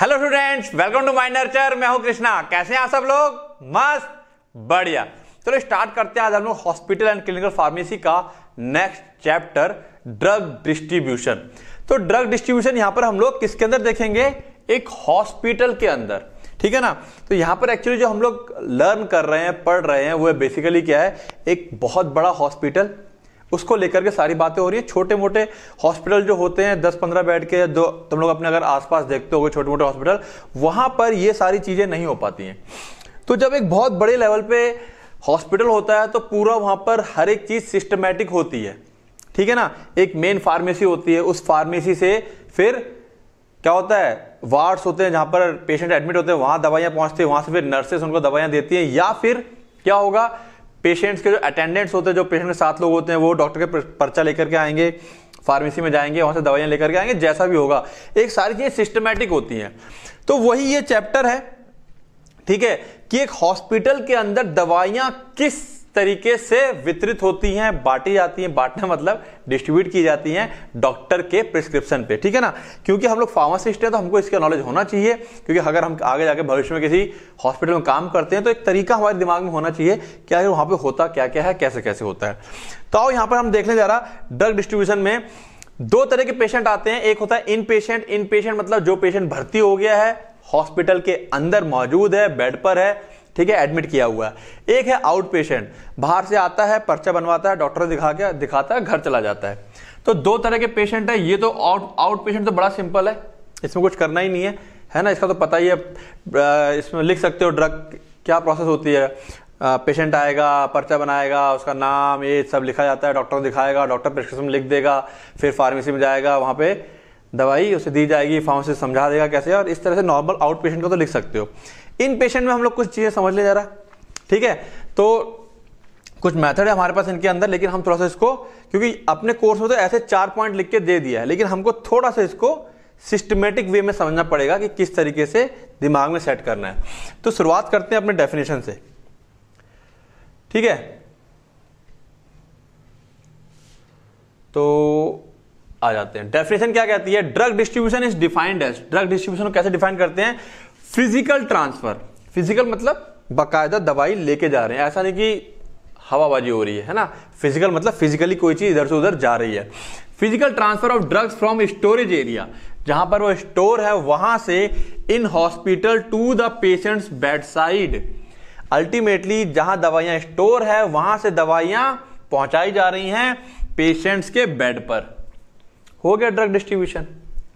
hello students welcome to my nurture मैं हूं कृष्णा कैसे हैं आप सब लोग मस्त बढ़िया चलो स्टार्ट करते हैं आज हम लोग हॉस्पिटल एंड क्लिनिकल फार्मेसी का नेक्स्ट चैप्टर ड्रग डिस्ट्रीब्यूशन तो ड्रग डिस्ट्रीब्यूशन यहां पर हम लोग किसके अंदर देखेंगे एक हॉस्पिटल के अंदर ठीक है ना तो यहां पर एक्चुअली जो हम लोग लर्न कर रहे हैं पढ़ रहे हैं वो बेसिकली क्या है एक बहुत बड़ा हॉस्पिटल उसको लेकर के सारी बातें हो रही है छोटे मोटे हॉस्पिटल जो होते हैं दस पंद्रह बेड के जो तुम लोग अपने अगर आसपास देखते हो छोटे मोटे हॉस्पिटल वहां पर ये सारी चीजें नहीं हो पाती हैं तो जब एक बहुत बड़े लेवल पे हॉस्पिटल होता है तो पूरा वहां पर हर एक चीज सिस्टमेटिक होती है ठीक है ना एक मेन फार्मेसी होती है उस फार्मेसी से फिर क्या होता है वार्ड्स होते हैं जहां पर पेशेंट एडमिट होते हैं वहां दवाइयां पहुंचती है वहां से फिर नर्सेस उनको दवाइयां देती हैं या फिर क्या होगा पेशेंट्स के जो अटेंडेंट्स होते हैं जो पेशेंट के साथ लोग होते हैं वो डॉक्टर के पर्चा लेकर के आएंगे फार्मेसी में जाएंगे वहाँ से दवाइयाँ लेकर के आएंगे जैसा भी होगा एक सारी चीज़ें सिस्टमेटिक होती हैं तो वही ये चैप्टर है ठीक है कि एक हॉस्पिटल के अंदर दवाइयाँ किस तरीके से वितरित होती हैं बांटी जाती हैं बांटना मतलब डिस्ट्रीब्यूट की जाती हैं डॉक्टर के प्रिस्क्रिप्शन पे ठीक है ना क्योंकि हम लोग फार्मासिस्ट हैं तो हमको इसका नॉलेज होना चाहिए क्योंकि अगर हम आगे जाके भविष्य में किसी हॉस्पिटल में काम करते हैं तो एक तरीका हमारे दिमाग में होना चाहिए क्या वहां पर होता क्या क्या है कैसे कैसे होता है तो आओ यहाँ पर हम देखने जा रहा ड्रग डिस्ट्रीब्यूशन में दो तरह के पेशेंट आते हैं एक होता है इन पेशेंट इन पेशेंट मतलब जो पेशेंट भर्ती हो गया है हॉस्पिटल के अंदर मौजूद है बेड पर है ठीक है एडमिट किया हुआ है एक है आउट पेशेंट बाहर से आता है पर्चा बनवाता है डॉक्टर दिखा के दिखाता है घर चला जाता है तो दो तरह के पेशेंट है ये तो आउट आउट पेशेंट तो बड़ा सिंपल है इसमें कुछ करना ही नहीं है है ना इसका तो पता ही है इसमें लिख सकते हो ड्रग क्या प्रोसेस होती है पेशेंट आएगा पर्चा बनाएगा उसका नाम ये सब लिखा जाता है डॉक्टर दिखाएगा डॉक्टर प्रिस्क्रिप्शन लिख देगा फिर फार्मेसी में जाएगा वहाँ पे दवाई उसे दी जाएगी फार्मेसी समझा देगा कैसे और इस तरह से नॉर्मल आउट पेशेंट को तो लिख सकते हो इन पेशेंट में हम लोग कुछ चीज़ें समझ ले जा रहा ठीक है तो कुछ मेथड है हमारे पास इनके अंदर लेकिन हम थोड़ा सा इसको क्योंकि अपने कोर्स में तो ऐसे चार पॉइंट लिख के दे दिया है लेकिन हमको थोड़ा सा इसको सिस्टमेटिक वे में समझना पड़ेगा कि किस तरीके से दिमाग में सेट करना है तो शुरुआत करते हैं अपने डेफिनेशन से ठीक है तो आ जाते हैं डेफिनेशन क्या कहती है drug distribution is defined as drug distribution को कैसे डिफाइन करते हैं फिजिकल ट्रांसफर फिजिकल मतलब बाकायदा दवाई लेके जा रहे हैं ऐसा नहीं कि हवाबाजी हो रही है है ना फिजिकल मतलब फिजिकली कोई चीज़ इधर से उधर जा रही है physical transfer of drugs from storage area जहां पर वो स्टोर है वहां से in hospital to the patients bed side ultimately जहां दवाइयां स्टोर है वहां से दवाइयां पहुंचाई जा रही हैं पेशेंट्स के बेड पर हो गया ड्रग डिस्ट्रीब्यूशन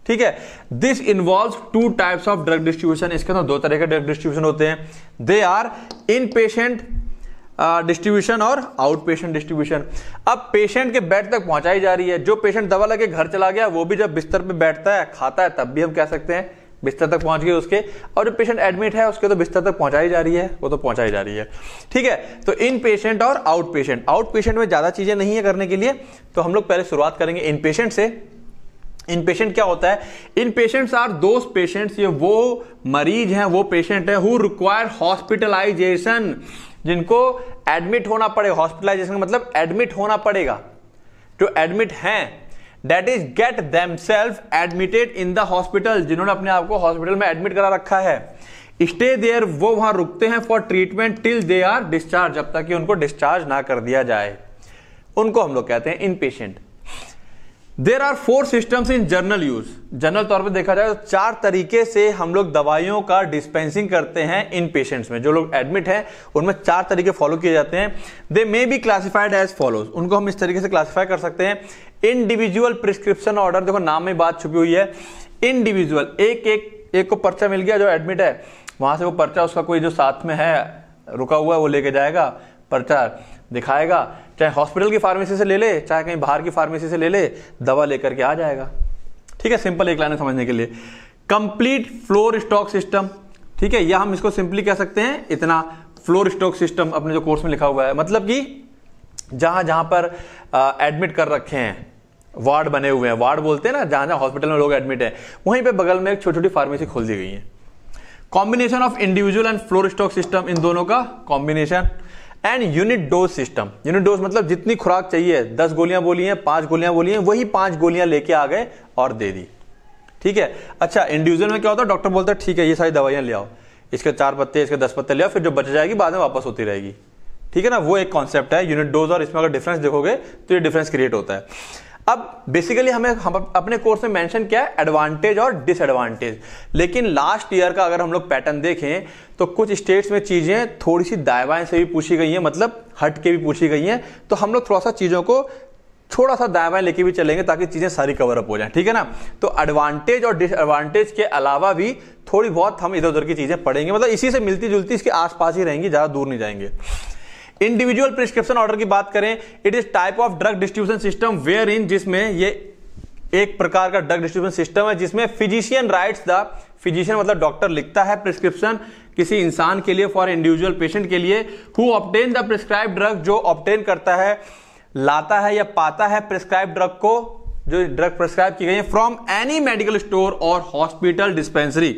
ठीक है this involve two types of drug distribution इसके अंदर दो तरह के ड्रग डिस्ट्रीब्यूशन होते हैं they are in patient distribution और आउट पेशेंट डिस्ट्रीब्यूशन अब पेशेंट के बेड तक पहुंचाई जा रही है जो पेशेंट दवा लगे घर चला गया वो भी जब बिस्तर पे बैठता है खाता है तब भी हम कह सकते हैं बिस्तर तक पहुंच गए उसके और जो पेशेंट एडमिट है उसके तो बिस्तर तक पहुंचाई जा रही है वो तो पहुंचाई जा रही है ठीक है तो इन पेशेंट और आउट पेशेंट आउट पेशेंट में ज़्यादा चीज़ें नहीं है करने के लिए तो हम लोग पहले शुरुआत करेंगे इन पेशेंट से इन पेशेंट क्या होता है in patients are those patients ये वो मरीज हैं वो पेशेंट है हु रिक्वायर हॉस्पिटलाइजेशन जिनको एडमिट होना पड़ेगा हॉस्पिटलाइजेशन का मतलब एडमिट होना पड़ेगा जो एडमिट हैं that is get them self admitted in the hospital जिन्होंने अपने आप को हॉस्पिटल में एडमिट करा रखा है स्टे देयर वो वहां रुकते हैं for treatment till they are discharge जब तक कि उनको डिस्चार्ज ना कर दिया जाए उनको हम लोग कहते हैं in patient there are four systems in general use general तौर पर देखा जाए तो चार तरीके से हम लोग दवाइयों का डिस्पेंसिंग करते हैं इन पेशेंट्स में जो लोग एडमिट हैं उनमें चार तरीके फॉलो किए जाते हैं they may be classified as follows उनको हम इस तरीके से क्लासिफाई कर सकते हैं इंडिविजुअल प्रिस्क्रिप्शन ऑर्डर देखो नाम में बात छुपी हुई है इंडिविजुअल एक एक एक को पर्चा मिल गया जो एडमिट है वहां से वो पर्चा उसका कोई जो साथ में है रुका हुआ है वो लेके जाएगा पर्चा दिखाएगा चाहे हॉस्पिटल की फार्मेसी से ले ले चाहे कहीं बाहर की फार्मेसी से ले ले दवा लेकर के आ जाएगा ठीक है सिंपल एक लाइन समझने के लिए कंप्लीट फ्लोर स्टॉक सिस्टम ठीक है या हम इसको सिंपली कह सकते हैं इतना फ्लोर स्टॉक सिस्टम अपने जो कोर्स में लिखा हुआ है मतलब कि जहां जहां पर एडमिट कर रखे हैं वार्ड बने हुए हैं वार्ड बोलते हैं ना जहां जहां हॉस्पिटल में लोग एडमिट है वहीं पे बगल में एक छोटी छोटी फार्मेसी खोल दी गई है combination of individual and floor stock system इन दोनों का combination and unit dose system unit dose मतलब जितनी खुराक चाहिए दस गोलियां बोली हैं पांच गोलियां बोली हैं वही पांच गोलियां लेके आ गए और दे दी ठीक है अच्छा इंडिविजुअल में क्या होता है डॉक्टर बोलता है ठीक है ये सारी दवाइयां ले आओ इसके चार पत्ते इसके दस पत्ते ले आओ फिर जो बच जाएगी बाद में वापस होती रहेगी ठीक है ना वो एक कॉन्सेप्ट है यूनिट डोज और इसमें अगर डिफरेंस देखोगे तो ये डिफरेंस क्रिएट होता है अब बेसिकली हमें हम अपने कोर्स में मेंशन किया है एडवांटेज और डिसएडवांटेज लेकिन लास्ट ईयर का अगर हम लोग पैटर्न देखें तो कुछ स्टेट्स में चीज़ें थोड़ी सी दाएँ से भी पूछी गई हैं मतलब हट के भी पूछी गई हैं तो हम लोग थोड़ा सा चीज़ों को थोड़ा सा दायवाएं लेके भी चलेंगे ताकि चीज़ें सारी कवर अप हो जाएं ठीक है ना तो एडवांटेज और डिसएडवांटेज के अलावा भी थोड़ी बहुत हम इधर उधर की चीज़ें पढ़ेंगे मतलब इसी से मिलती जुलती इसके आसपास ही रहेंगी ज़्यादा दूर नहीं जाएंगे इंडिविजुअल प्रिस्क्रिप्शन ऑर्डर की बात करें it is type of drug distribution system wherein जिसमें ये एक प्रकार का ड्रग डिस्ट्रीब्यूशन सिस्टम है जिसमें फिजिशियन राइट्स द फिजिशियन मतलब डॉक्टर लिखता है प्रिस्क्रिप्शन किसी इंसान के लिए फॉर इंडिविजुअल पेशेंट के लिए who obtain the prescribe drug जो ऑप्टेन करता है लाता है या पाता है प्रिस्क्राइब ड्रग को जो ड्रग प्रिस्क्राइब की गई है फ्रॉम एनी मेडिकल स्टोर और हॉस्पिटल डिस्पेंसरी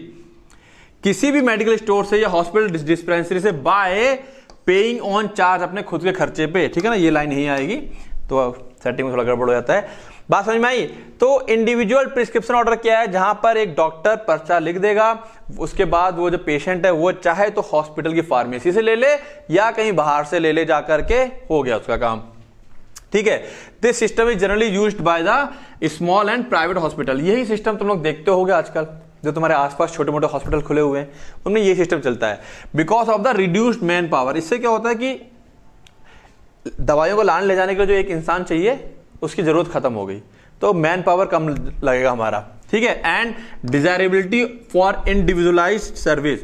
किसी भी मेडिकल स्टोर से या हॉस्पिटल डिस्पेंसरी से बाय पेइंग ऑन चार्ज अपने खुद के खर्चे पे ठीक है ना ये लाइन नहीं आएगी तो सेटिंग में थोड़ा गड़बड़ हो जाता है बात समझ में आई तो इंडिविजुअल प्रिस्क्रिप्शन ऑर्डर क्या है जहां पर एक डॉक्टर पर्चा लिख देगा उसके बाद वो जो पेशेंट है वो चाहे तो हॉस्पिटल की फार्मेसी से ले ले या कहीं बाहर से ले ले जा करके हो गया उसका काम ठीक है this system is generally use by the small and private hospital यही सिस्टम तुम लोग देखते हो आजकल जो तुम्हारे आसपास छोटे मोटे हॉस्पिटल खुले हुए हैं उनमें ये सिस्टम चलता है because of the reduced man power इससे क्या होता है कि दवाइयों को लान ले जाने के लिए जो एक इंसान चाहिए उसकी ज़रूरत ख़त्म हो गई तो मैन पावर कम लगेगा हमारा ठीक है and desirability for individualise service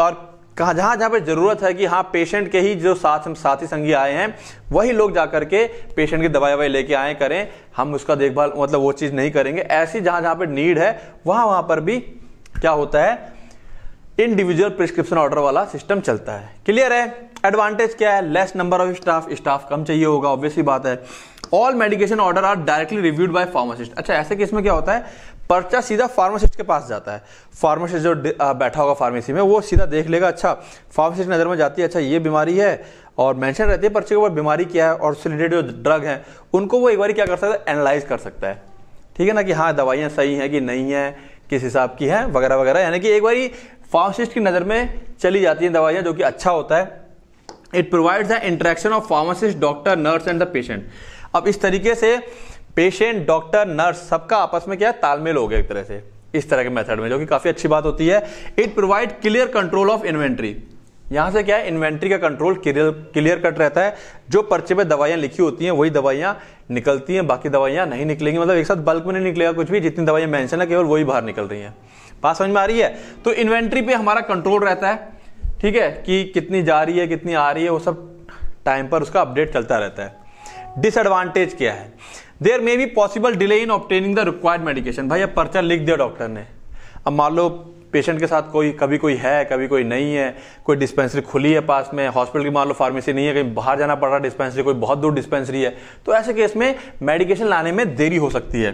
और कहा जहां जहां पर ज़रूरत है कि हाँ पेशेंट के ही जो साथ हम साथी संगी आए हैं वही लोग जाकर के पेशेंट की दवाई ववाई लेके आए करें हम उसका देखभाल मतलब वो चीज़ नहीं करेंगे ऐसी जहां जहां पर नीड है वहां वहां पर भी क्या होता है इंडिविजुअल प्रिस्क्रिप्शन ऑर्डर वाला सिस्टम चलता है क्लियर है एडवांटेज क्या है less number of staff staff कम चाहिए होगा ऑब्वियसली बात है all medication order are directly reviewed by pharmacist अच्छा ऐसे केस में क्या होता है पर्चा सीधा फार्मासिस्ट के पास जाता है फार्मासिस्ट जो बैठा होगा फार्मेसी में वो सीधा देख लेगा अच्छा फार्मासिस्ट नज़र में जाती है अच्छा ये बीमारी है और मेंशन रहती है पर्चे के ऊपर बीमारी क्या है और उससे रिलेटेड जो ड्रग हैं उनको वो एक बार क्या कर सकता है एनालाइज कर सकता है ठीक है ना कि हाँ दवाइयाँ सही हैं कि नहीं है किस हिसाब की हैं वगैरह वगैरह यानी कि एक बार फार्मासिस्ट की नज़र में चली जाती हैं दवाइयाँ जो कि अच्छा होता है it provides the interaction of pharmacist doctor nurse and the patient अब इस तरीके से पेशेंट डॉक्टर नर्स सबका आपस में क्या है तालमेल हो गया एक तरह से इस तरह के मेथड में जो कि काफी अच्छी बात होती है it provide clear control of inventory यहां से क्या है इन्वेंट्री का कंट्रोल क्लियर कट रहता है जो पर्चे पे दवाइयां लिखी होती हैं वही दवाइयां निकलती हैं बाकी दवाइयां नहीं निकलेंगी मतलब एक साथ बल्क में नहीं निकलेगा कुछ भी जितनी दवाइयां मेंशन है केवल वही बाहर निकल रही हैं बात समझ में आ रही है तो इन्वेंट्री पे हमारा कंट्रोल रहता है ठीक है कि कितनी जा रही है कितनी आ रही है वो सब टाइम पर उसका अपडेट चलता रहता है डिसएडवांटेज क्या है there may be possible delay in obtaining the required medication भाई अब पर्चा लिख दिया डॉक्टर ने अब मान लो पेशेंट के साथ कोई कभी कोई है कभी कोई नहीं है कोई डिस्पेंसरी खुली है पास में हॉस्पिटल की मान लो फार्मेसी नहीं है कहीं बाहर जाना पड़ रहा है डिस्पेंसरी कोई बहुत दूर डिस्पेंसरी है तो ऐसे केस में मेडिकेशन लाने में देरी हो सकती है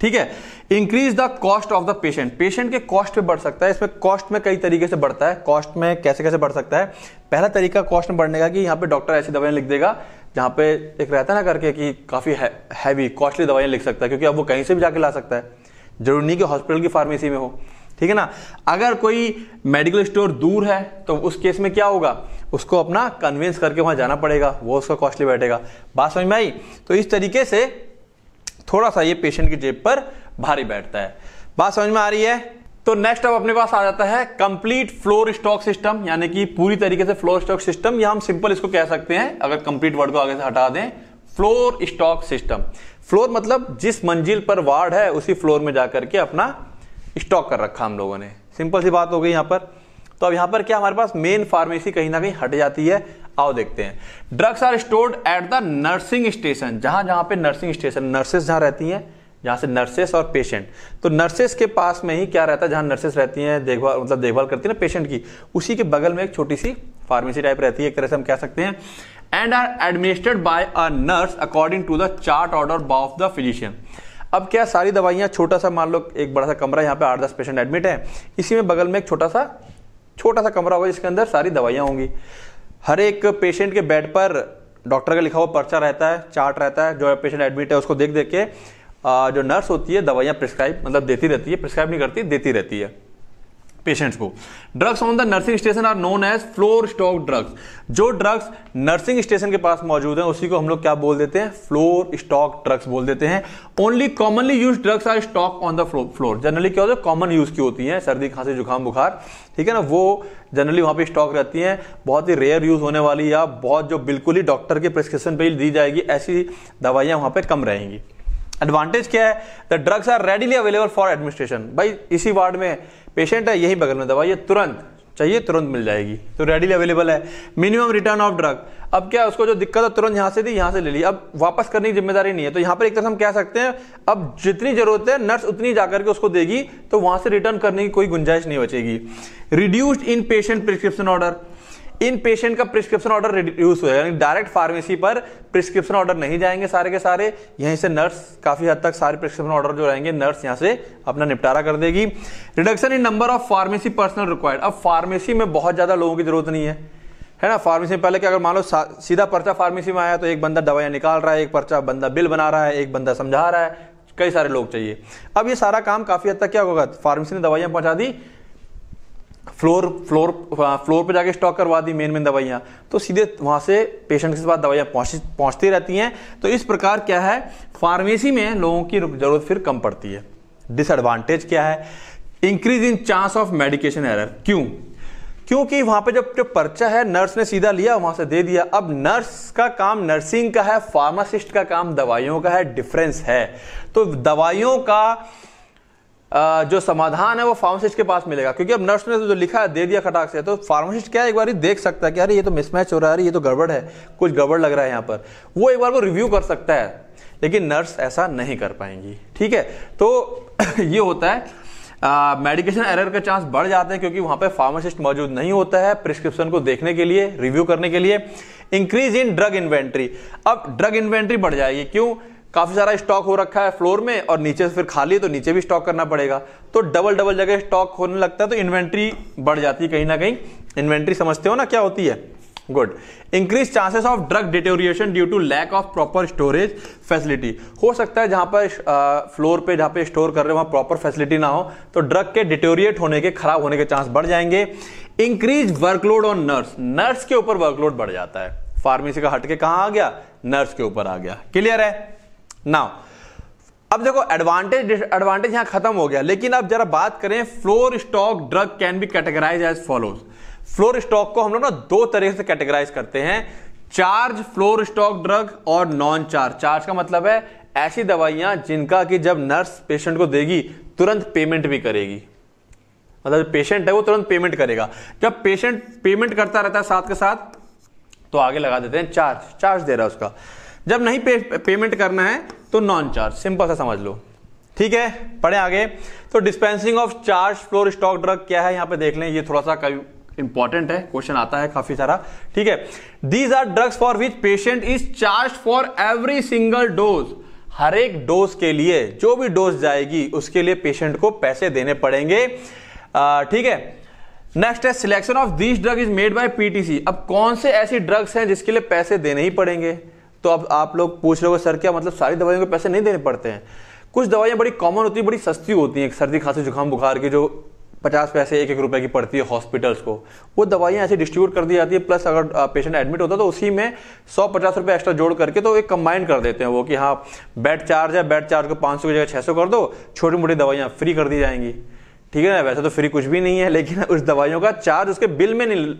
ठीक है increase the cost of the patient patient के कॉस्ट पे बढ़ सकता है इसमें कॉस्ट में कई तरीके से बढ़ता है कॉस्ट में कैसे कैसे बढ़ सकता है पहला तरीका कॉस्ट में बढ़ने का कि यहाँ पे डॉक्टर ऐसी दवाएं लिख देगा जहाँ पे एक रहता है ना करके कि काफ़ी है, हैवी कॉस्टली दवाइयाँ लिख सकता है क्योंकि अब वो कहीं से भी जाके ला सकता है जरूरी नहीं कि हॉस्पिटल की फार्मेसी में हो ठीक है ना अगर कोई मेडिकल स्टोर दूर है तो उस केस में क्या होगा उसको अपना कन्विंस करके वहाँ जाना पड़ेगा वो उसका कॉस्टली बैठेगा बात समझ में आई तो इस तरीके से थोड़ा सा ये पेशेंट की जेब पर भारी बैठता है बात समझ में आ रही है तो नेक्स्ट अब अपने पास आ जाता है कंप्लीट फ्लोर स्टॉक सिस्टम यानी कि पूरी तरीके से फ्लोर स्टॉक सिस्टम या हम सिंपल इसको कह सकते हैं अगर कंप्लीट वर्ड को आगे से हटा दें फ्लोर स्टॉक सिस्टम फ्लोर मतलब जिस मंजिल पर वार्ड है उसी फ्लोर में जाकर के अपना स्टॉक कर रखा हम लोगों ने सिंपल सी बात हो गई यहां पर तो अब यहां पर क्या हमारे पास मेन फार्मेसी कहीं ना कहीं हट जाती है आओ देखते हैं drugs are stored at the nursing station जहां जहां पे नर्सिंग स्टेशन नर्सेस जहां रहती हैं यहाँ से नर्सेस और पेशेंट तो नर्सेस के पास में ही क्या रहता है जहाँ नर्सेस रहती हैं देखभाल मतलब देखभाल करती है ना पेशेंट की उसी के बगल में एक छोटी सी फार्मेसी टाइप रहती है एक तरह से हम कह सकते हैं and are administered by a nurse according to the chart order of the physician अब क्या सारी दवाइयाँ छोटा सा मान लो एक बड़ा सा कमरा यहाँ पे आठ दस पेशेंट एडमिट है इसी में बगल में एक छोटा सा छोटा सा कमरा होगा जिसके अंदर सारी दवाइयाँ होंगी हर एक पेशेंट के बेड पर डॉक्टर का लिखा हुआ पर्चा रहता है चार्ट रहता है जो पेशेंट एडमिट है उसको देख देख के जो नर्स होती है दवाइयाँ प्रिस्क्राइब मतलब देती रहती है प्रिस्क्राइब नहीं करती देती रहती है पेशेंट्स को drugs on the nursing station are known as floor stock drugs जो ड्रग्स नर्सिंग स्टेशन के पास मौजूद हैं उसी को हम लोग क्या बोल देते हैं फ्लोर स्टॉक ड्रग्स बोल देते हैं only commonly use drugs are stock on the floor generally क्या होता है कॉमन यूज की होती हैं सर्दी खांसी जुकाम बुखार ठीक है ना वो जनरली वहाँ पे स्टॉक रहती हैं बहुत ही रेयर यूज होने वाली या बहुत जो बिल्कुल ही डॉक्टर के प्रिस्क्रिप्शन पर दी जाएगी ऐसी दवाइयाँ वहाँ पर कम रहेंगी एडवांटेज क्या है the drugs are readily available for administration भाई इसी वार्ड में पेशेंट है यही बगल में दवाई है तुरंत चाहिए तुरंत मिल जाएगी तो रेडिली अवेलेबल है मिनिमम रिटर्न ऑफ ड्रग अब क्या उसको जो दिक्कत है तुरंत यहाँ से दी यहाँ से ले ली अब वापस करने की जिम्मेदारी नहीं है तो यहाँ पर एक तरह हम कह सकते हैं अब जितनी जरूरत है नर्स उतनी जाकर के उसको देगी तो वहां से रिटर्न करने की कोई गुंजाइश नहीं बचेगी reduced in patient prescription order in patient का प्रिस्क्रिप्शन ऑर्डर रिड्यूस हो जाएगा डायरेक्ट फार्मेसी पर प्रिस्क्रिप्शन ऑर्डर नहीं जाएंगे सारे के सारे यहीं से नर्स काफी हद तक सारे प्रिस्क्रिप्शन ऑर्डर जो रहेंगे नर्स यहां से अपना निपटारा कर देगी reduction in number of pharmacy personnel required अब फार्मेसी में बहुत ज्यादा लोगों की जरूरत नहीं है है ना फार्मेसी में पहले क्या अगर मान लो सीधा पर्चा फार्मेसी में आया तो एक बंदा दवाइयां निकाल रहा है एक पर्चा बंदा बिल बना रहा है एक बंदा समझा रहा है कई सारे लोग चाहिए अब ये सारा काम काफी हद तक क्या होगा फार्मेसी ने दवाइयां पहुंचा दी फ्लोर फ्लोर फ्लोर पे जाके स्टॉक करवा दी मेन मेन दवाइयाँ तो सीधे वहाँ से पेशेंट के पास दवाइयाँ पहुँच पहुँचती रहती हैं तो इस प्रकार क्या है फार्मेसी में लोगों की जरूरत फिर कम पड़ती है डिसएडवांटेज क्या है increase in chance of medication error क्यों क्योंकि वहां पे जब जो पर्चा है नर्स ने सीधा लिया वहां से दे दिया अब नर्स का काम नर्सिंग का है फार्मासिस्ट का काम दवाइयों का है डिफरेंस है तो दवाइयों का जो समाधान है वो फार्मासिस्ट के पास मिलेगा क्योंकि अब नर्स ने तो जो लिखा है दे दिया खटाक से तो फार्मासिस्ट क्या एक बार देख सकता है कि अरे ये तो मिसमैच हो रहा है अरे ये तो गड़बड़ है कुछ गड़बड़ लग रहा है यहाँ पर वो एक बार वो रिव्यू कर सकता है लेकिन नर्स ऐसा नहीं कर पाएंगी ठीक है तो ये होता है मेडिकेशन एरर का चांस बढ़ जाते हैं क्योंकि वहां पर फार्मासिस्ट मौजूद नहीं होता है प्रिस्क्रिप्शन को देखने के लिए रिव्यू करने के लिए इंक्रीज इन ड्रग इन्वेंट्री अब ड्रग इन्वेंट्री बढ़ जाएगी क्यों काफ़ी सारा स्टॉक हो रखा है फ्लोर में और नीचे से फिर खाली है तो नीचे भी स्टॉक करना पड़ेगा तो डबल डबल जगह स्टॉक होने लगता है तो इन्वेंट्री बढ़ जाती है कहीं ना कहीं इन्वेंट्री समझते हो ना क्या होती है good increase chances of drug deterioration due to lack of proper storage facility हो सकता है जहां पर फ्लोर पे जहां पे स्टोर कर रहे हो वहां प्रॉपर फैसिलिटी ना हो तो ड्रग के डिटोरिएट होने के खराब होने के चांस बढ़ जाएंगे increase workload on nurse nurse के ऊपर वर्कलोड बढ़ जाता है फार्मेसी का हटके कहां आ गया नर्स के ऊपर आ गया क्लियर है नाउ अब देखो एडवांटेज एडवांटेज यहां खत्म हो गया लेकिन अब जरा बात करें floor stock drug can be categorise as follows floor stock को हम लोग ना दो तरीके से कैटेगराइज करते हैं चार्ज फ्लोर स्टॉक ड्रग और नॉन चार्ज चार्ज का मतलब है ऐसी दवाइयां जिनका कि जब नर्स पेशेंट को देगी तुरंत पेमेंट भी करेगी मतलब पेशेंट है वो तुरंत पेमेंट करेगा जब पेशेंट पेमेंट करता रहता है साथ के साथ तो आगे लगा देते हैं चार्ज चार्ज दे रहा है उसका जब नहीं पे, पेमेंट करना है तो नॉन चार्ज सिंपल सा समझ लो ठीक है पढ़े आगे तो dispensing of charge floor stock drug क्या है यहां पे देख लें ये थोड़ा सा इंपॉर्टेंट है क्वेश्चन आता है काफी सारा ठीक है these are drugs for which patient is charge for every single dose हर एक डोज के लिए जो भी डोज जाएगी उसके लिए पेशेंट को पैसे देने पड़ेंगे ठीक है नेक्स्ट है selection of this drug is made by PTC अब कौन से ऐसी ड्रग्स हैं जिसके लिए पैसे देने ही पड़ेंगे तो अब आप लोग पूछ रहे हो सर क्या मतलब सारी दवाइयों के पैसे नहीं देने पड़ते हैं कुछ दवाइयाँ बड़ी कॉमन होती है बड़ी सस्ती होती हैं सर्दी खांसी जुकाम बुखार की जो पचास पैसे एक एक रुपए की पड़ती है हॉस्पिटल्स को वो दवाइयाँ ऐसे डिस्ट्रीब्यूट कर दी जाती है प्लस अगर पेशेंट एडमिट होता है तो उसी में सौ पचास रुपये एक्स्ट्रा जोड़ करके तो एक कंबाइन कर देते हैं वो कि हाँ बेड चार्ज है बेड चार्ज को पाँच सौ की जगह छः सौ कर दो छोटी मोटी दवाइयाँ फ्री कर दी जाएंगी ठीक है ना वैसे तो फ्री कुछ भी नहीं है लेकिन उस दवाइयों का चार्ज उसके बिल में नहीं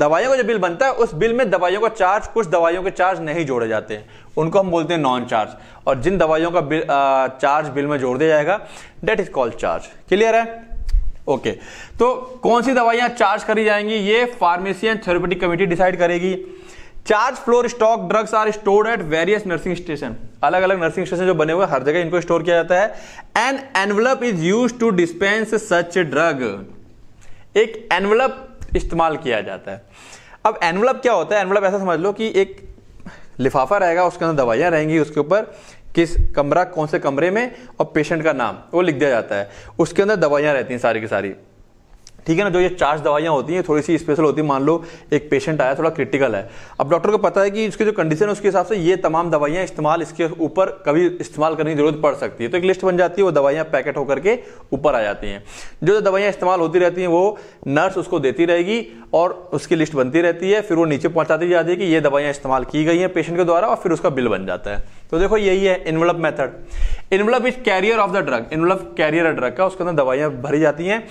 दवाइयों का जो बिल बनता है उस बिल में दवाइयों का चार्ज कुछ दवाइयों के चार्ज नहीं जोड़े जाते हैं उनको हम बोलते हैं नॉन चार्ज और जिन दवाइयों का बिल आ, चार्ज बिल में जोड़ दिया जाएगा that is called charge clear है ओके तो कौन सी दवाइयां चार्ज करी जाएंगी ये pharmacy and therapeutic committee decide करेगी charge floor stock drugs are stored at various nursing station अलग अलग नर्सिंग स्टेशन जो बने हुए हर जगह इनको स्टोर किया जाता है an envelope is use to dispense such drug एक एनवलप इस्तेमाल किया जाता है अब एनवलप क्या होता है एनवलप ऐसा समझ लो कि एक लिफाफा रहेगा उसके अंदर दवाइयां रहेंगी उसके ऊपर किस कमरा कौन से कमरे में और पेशेंट का नाम वो लिख दिया जाता है उसके अंदर दवाइयां रहती हैं सारी की सारी ठीक है ना जो ये चार्ज दवाइयाँ होती हैं थोड़ी सी स्पेशल होती है मान लो एक पेशेंट आया थोड़ा क्रिटिकल है अब डॉक्टर को पता है कि उसकी जो कंडीशन है उसके हिसाब से ये तमाम दवाइयाँ इस्तेमाल इसके ऊपर कभी इस्तेमाल करने की जरूरत पड़ सकती है तो एक लिस्ट बन जाती है वो दवाइयाँ पैकेट होकर के ऊपर आ जाती हैं जो दवाइयाँ इस्तेमाल होती रहती हैं वो नर्स उसको देती रहेगी और उसकी लिस्ट बनती रहती है फिर वो नीचे पहुँचाती जाती है कि ये दवाइयाँ इस्तेमाल की गई हैं पेशेंट के द्वारा और फिर उसका बिल बन जाता है तो देखो यही है envelope method envelope is carrier of the drug envelope carrier drug का उसके अंदर दवाइयाँ भरी जाती हैं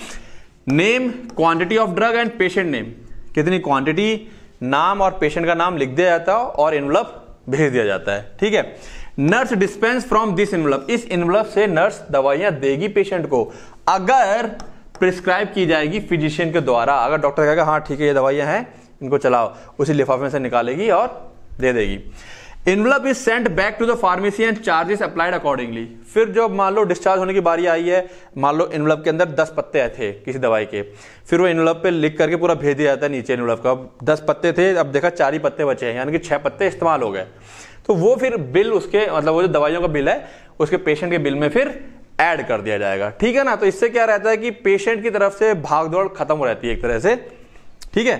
name quantity of drug and patient name कितनी क्वांटिटी नाम और पेशेंट का नाम लिख दिया जाता है और इनवलप भेज दिया जाता है ठीक है nurse dispense from this envelope इस इनवलप से नर्स दवाइयां देगी पेशेंट को अगर प्रिस्क्राइब की जाएगी फिजिशियन के द्वारा अगर डॉक्टर कहेगा हाँ ठीक है ये दवाइयां हैं इनको चलाओ उसी लिफाफे से निकालेगी और दे देगी envelope is sent back to the pharmacy and charges applied accordingly फिर जब मान लो डिस्चार्ज होने की बारी आई है मान लो इनवलप के अंदर दस पत्ते थे किसी दवाई के फिर वो इनवलप पे लिख करके पूरा भेज दिया जाता है नीचे इनवलप का अब दस पत्ते थे अब देखा चार ही पत्ते बचे हैं यानी कि छह पत्ते इस्तेमाल हो गए तो वो फिर बिल उसके मतलब वो जो दवाइयों का बिल है उसके पेशेंट के बिल में फिर एड कर दिया जाएगा ठीक है ना तो इससे क्या रहता है कि पेशेंट की तरफ से भागदौड़ खत्म हो रहती है एक तरह से ठीक है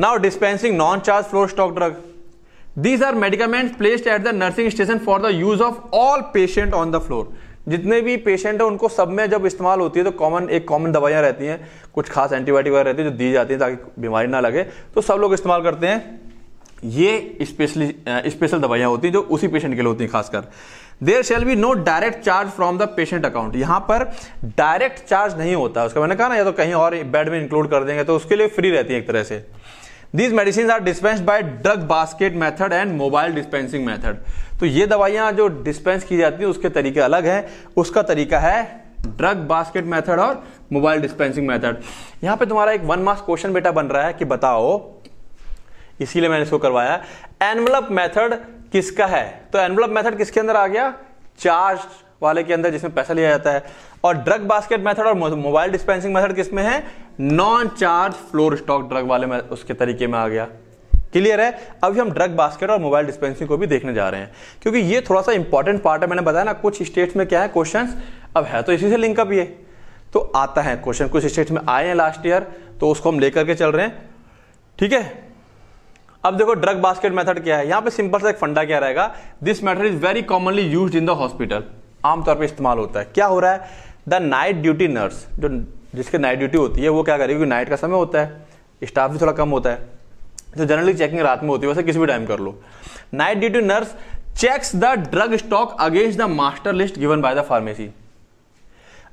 now dispensing non charge floor stock drug these are medicament placed at the nursing station for the use of all patient on the floor जितने भी पेशेंट है उनको सब में जब इस्तेमाल होती है तो कॉमन एक कॉमन दवाइयाँ रहती हैं कुछ खास एंटीबायोटिक वगैरह रहती है जो दी जाती है ताकि बीमारी ना लगे तो सब लोग इस्तेमाल करते हैं ये स्पेशली स्पेशल दवाइयाँ होती हैं जो उसी पेशेंट के लिए होती हैं खासकर there shall be no direct charge from the patient account यहाँ पर डायरेक्ट चार्ज नहीं होता उसका मैंने कहा ना या तो कहीं और बेड में इंक्लूड कर देंगे तो उसके लिए फ्री रहती है एक तरह से these medicine are dispense by drug basket method and mobile dispensing method तो ये दवाइयाँ जो डिस्पेंस की जाती हैं उसके तरीके अलग हैं उसका तरीका है ड्रग बास्केट मेथड और मोबाइल डिस्पेंसिंग मेथड यहाँ पे तुम्हारा एक वन मार्क्स क्वेश्चन बेटा बन रहा है कि बताओ इसीलिए मैंने इसको करवाया एनवलप मेथड किसका है तो एनवलप मेथड किसके अंदर आ गया चार्ज वाले के अंदर जिसमें पैसा लिया जाता है और ड्रग बास्केट मेथड और मोबाइल डिस्पेंसिंग मेथड किसमें है non charge floor stock drug वाले में उसके तरीके में आ गया क्लियर है अभी हम ड्रग बास्केट और मोबाइल डिस्पेंसिंग को भी देखने जा रहे हैं क्योंकि ये थोड़ा सा इंपॉर्टेंट पार्ट है मैंने बताया ना कुछ स्टेट्स में क्या है क्वेश्चन अब है तो इसी से लिंकअप ये तो आता है क्वेश्चन कुछ स्टेट्स में आए हैं लास्ट ईयर तो उसको हम लेकर के चल रहे हैं ठीक है अब देखो ड्रग बास्केट मेथड क्या है यहां पे सिंपल सा एक फंडा क्या रहेगा this method is very commonly used in the hospital आमतौर पर इस्तेमाल होता है क्या हो रहा है द नाइट ड्यूटी नर्स जो जिसके नाइट ड्यूटी होती है वो क्या करेगी क्योंकि नाइट का समय होता है स्टाफ भी थोड़ा कम होता है तो जनरली चेकिंग रात में होती है वैसे किसी भी टाइम कर लो night duty nurse checks the drug stock against the master list given by the pharmacy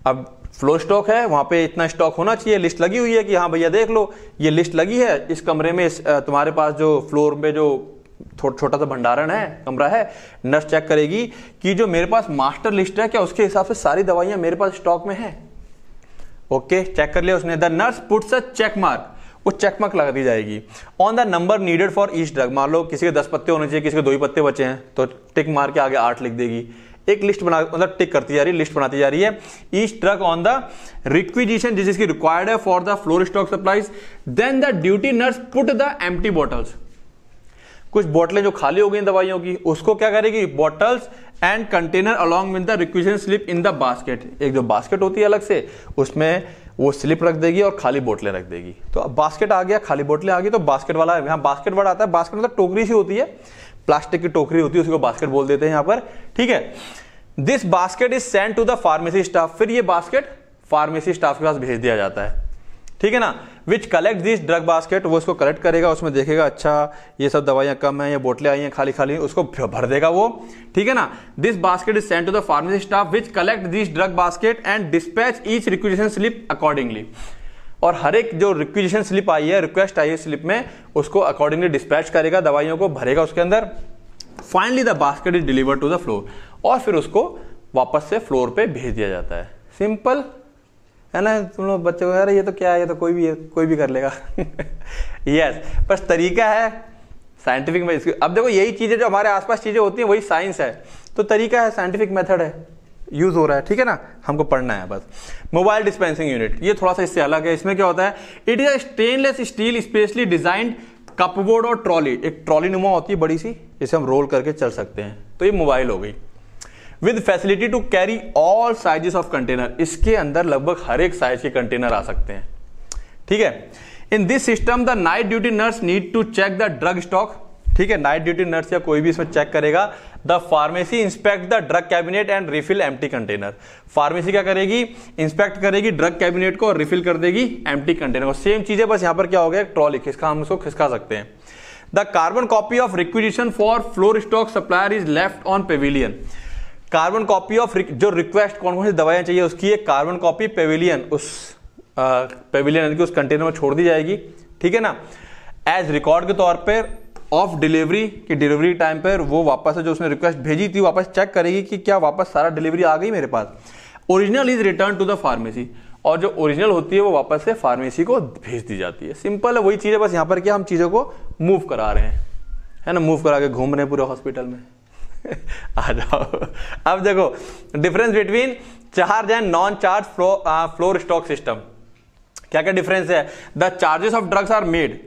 अब फ्लो स्टॉक है वहां पे इतना स्टॉक होना चाहिए लिस्ट लगी हुई है कि हाँ भैया देख लो ये लिस्ट लगी है इस कमरे में तुम्हारे पास जो फ्लोर में जो छोटा सा भंडारण है कमरा है नर्स चेक करेगी कि जो मेरे पास मास्टर लिस्ट है क्या उसके हिसाब से सारी दवाइयां मेरे पास स्टॉक में है ओके चेक कर लिया उसने the nurse puts a check mark वो चेकमार्क लगा दी जाएगी on the number needed for each drug मान लो किसी के दस पत्ते होने चाहिए किसी के दो ही पत्ते बचे हैं तो टिक मार के आगे आठ लिख देगी एक लिस्ट बना मतलब टिक करती जा रही है लिस्ट बनाती जा रही है each drug on the requisition जिस जिसकी रिक्वायर्ड है for the floor stock supplies then the duty nurse put the empty bottles कुछ बोटलें जो खाली हो गई दवाइयों की उसको क्या करेगी bottles and container along with the requisition slip in the basket एक जो बास्केट होती है अलग से उसमें वो स्लिप रख देगी और खाली बोटलें रख देगी तो अब बास्केट आ गया खाली बोटलें आ गई तो बास्केट वाला यहाँ बास्केट वर्ड आता है बास्केट मतलब टोकरी सी होती है प्लास्टिक की टोकरी होती है उसको बास्केट बोल देते हैं यहाँ पर ठीक है this basket is send to the pharmacy staff फिर ये बास्केट फार्मेसी स्टाफ के पास भेज दिया जाता है ठीक है ना which collect this drug basket वो इसको कलेक्ट करेगा उसमें देखेगा अच्छा ये सब दवाइयाँ कम हैं ये बोटलें आई हैं खाली खाली उसको भर देगा वो ठीक है ना this basket is send to the pharmacy staff which collect this drug basket and dispatch each requisition slip accordingly और हर एक जो रिक्विजेशन स्लिप आई है रिक्वेस्ट आई है स्लिप में उसको अकॉर्डिंगली डिस्पैच करेगा दवाइयों को भरेगा उसके अंदर finally the basket is deliver to the floor और फिर उसको वापस से फ्लोर पे भेज दिया जाता है सिंपल है ना तुम लोग बच्चे को ये तो क्या है ये तो कोई भी कोई भी कर लेगा यस बस तरीका है साइंटिफिक में इसकी अब देखो यही चीज़ें जो हमारे आसपास चीज़ें होती हैं वही साइंस है तो तरीका है साइंटिफिक मेथड है यूज़ हो रहा है ठीक है ना हमको पढ़ना है बस मोबाइल डिस्पेंसिंग यूनिट ये थोड़ा सा इससे अलग है इसमें क्या होता है it is a stainless steel specially designed cupboard और ट्रॉली एक ट्रॉली नुमा होती है बड़ी सी जिसे हम रोल करके चल सकते हैं तो ये मोबाइल हो गई with facility to carry all sizes of container इसके अंदर लगभग हर एक साइज के कंटेनर आ सकते हैं ठीक है in this system the night duty nurse need to check the drug stock ठीक है नाइट ड्यूटी नर्स या कोई भी इसमें चेक करेगा the pharmacy inspect the drug cabinet and refill M container pharmacy क्या करेगी इंस्पेक्ट करेगी ड्रग कैबिनेट को और रिफिल कर देगी एम कंटेनर को सेम चीज है बस यहां पर क्या हो गया ट्रॉली खिसका हम उसको खिसका सकते हैं the carbon copy of requisition for floor stock supplier is left on pavilion carbon copy of जो रिक्वेस्ट कौन कौन सी दवाइयाँ चाहिए उसकी एक कार्बन कॉपी पेविलियन उस पेविलियन यानी कि उस कंटेनर में छोड़ दी जाएगी ठीक है ना एज रिकॉर्ड के तौर पर ऑफ डिलीवरी की डिलीवरी टाइम पर वो वापस जो उसने रिक्वेस्ट भेजी थी वापस चेक करेगी कि क्या वापस सारा डिलीवरी आ गई मेरे पास original is return to the pharmacy और जो ओरिजिनल होती है वो वापस से फार्मेसी को भेज दी जाती है सिंपल है वही चीज़ है बस यहाँ पर क्या हम चीज़ों को मूव करा रहे हैं है ना मूव करा के घूम रहे हैं पूरे हॉस्पिटल में आ जाओ अब देखो difference between charge and non charge flow floor stock system क्या क्या डिफरेंस है the charges of drugs are made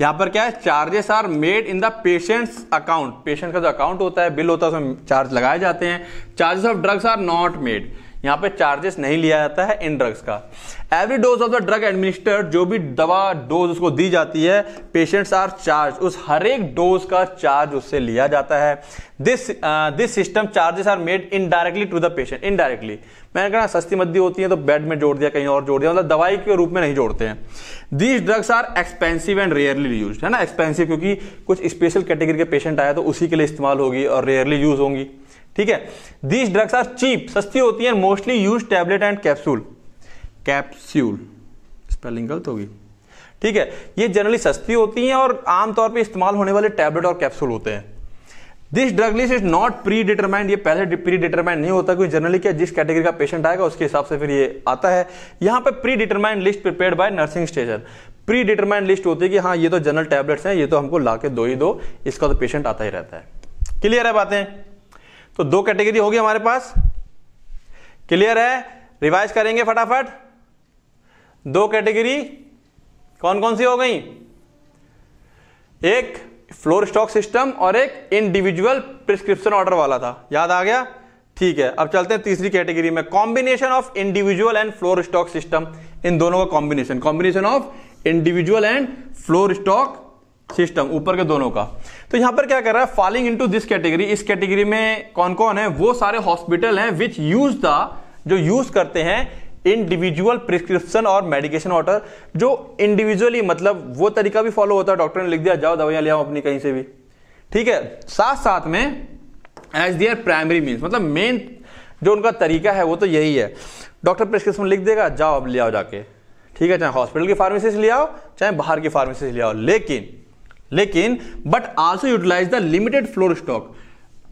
यहां पर क्या है charges are made in the patients account patient का जो अकाउंट होता है बिल होता है उसमें चार्ज लगाए जाते हैं charges of drugs are not made यहाँ पे चार्जेस नहीं लिया जाता है इन ड्रग्स का every dose of the drug administered जो भी दवा डोज उसको दी जाती है पेशेंट्स आर चार्ज उस हर एक डोज का चार्ज उससे लिया जाता है this this system charges are made indirectly to the patient indirectly मैंने कहा सस्ती मद्दी होती है तो बेड में जोड़ दिया कहीं और जोड़ दिया मतलब दवाई के रूप में नहीं जोड़ते हैं these drugs are expensive and rarely use है ना एक्सपेंसिव क्योंकि कुछ स्पेशल कैटेगरी के पेशेंट आया तो उसी के लिए इस्तेमाल होगी और रेयरली यूज होंगी ठीक है दीज ड्रग्स आर चीप सस्ती होती है mostly use tablet and capsule capsule spelling गलत होगी ठीक है ये जनरली सस्ती होती हैं और आमतौर पर इस्तेमाल होने वाले टैबलेट और कैप्सूल होते हैं this drug list is not predetermined ये पहले प्री डिटरमाइंड नहीं होता क्योंकि जनरली क्या जिस कैटेगरी का पेशेंट आएगा उसके हिसाब से फिर ये आता है यहां पे predetermined list prepare by nursing station predetermined list होती है कि हाँ ये तो जनरल टैबलेट्स हैं ये तो हमको ला के दो ही दो इसका तो पेशेंट आता ही रहता है क्लियर है बातें तो दो कैटेगरी होगी हमारे पास क्लियर है रिवाइज करेंगे फटाफट दो कैटेगरी कौन कौन सी हो गई एक फ्लोर स्टॉक सिस्टम और एक इंडिविजुअल प्रिस्क्रिप्शन ऑर्डर वाला था याद आ गया ठीक है अब चलते हैं तीसरी कैटेगरी में combination of individual and floor stock system इन दोनों का combination combination of individual and floor stock system ऊपर के दोनों का तो यहां पर क्या कर रहा है फॉलिंग इनटू दिस कैटेगरी इस कैटेगरी में कौन कौन है वो सारे हॉस्पिटल हैं विच यूज द जो यूज करते हैं इंडिविजुअल प्रिस्क्रिप्शन और मेडिकेशन ऑर्डर जो इंडिविजुअली मतलब वो तरीका भी फॉलो होता है डॉक्टर ने लिख दिया जाओ दवाइयां ले आओ अपनी कहीं से भी ठीक है साथ साथ में एज दियर प्राइमरी मीन्स मतलब मेन जो उनका तरीका है वो तो यही है डॉक्टर प्रिस्क्रिप्शन लिख देगा जाओ अब ले आओ जाके ठीक है चाहे हॉस्पिटल की फार्मेसी से ले आओ चाहे बाहर की फार्मेसी से ले आओ लेकिन लेकिन but also utilise the limited floor stock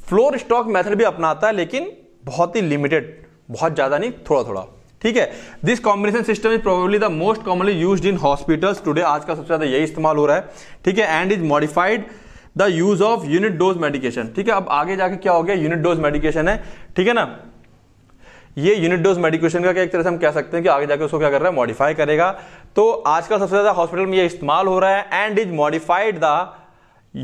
floor stock method भी अपनाता है लेकिन बहुत ही लिमिटेड बहुत ज़्यादा नहीं थोड़ा थोड़ा ठीक है this combination system is probably the most commonly use in hospitals today आज का सबसे ज़्यादा यही इस्तेमाल हो रहा है ठीक है and is modified the use of unit dose medication ठीक है अब आगे जाके क्या हो गया यूनिट डोज मेडिकेशन है ठीक है ना ये यूनिट डोज मेडिकेशन का क्या एक तरह से हम कह सकते हैं कि आगे जाके उसको क्या कर रहा है मॉडिफाई करेगा तो आजकल सबसे ज़्यादा हॉस्पिटल में ये इस्तेमाल हो रहा है and is modified the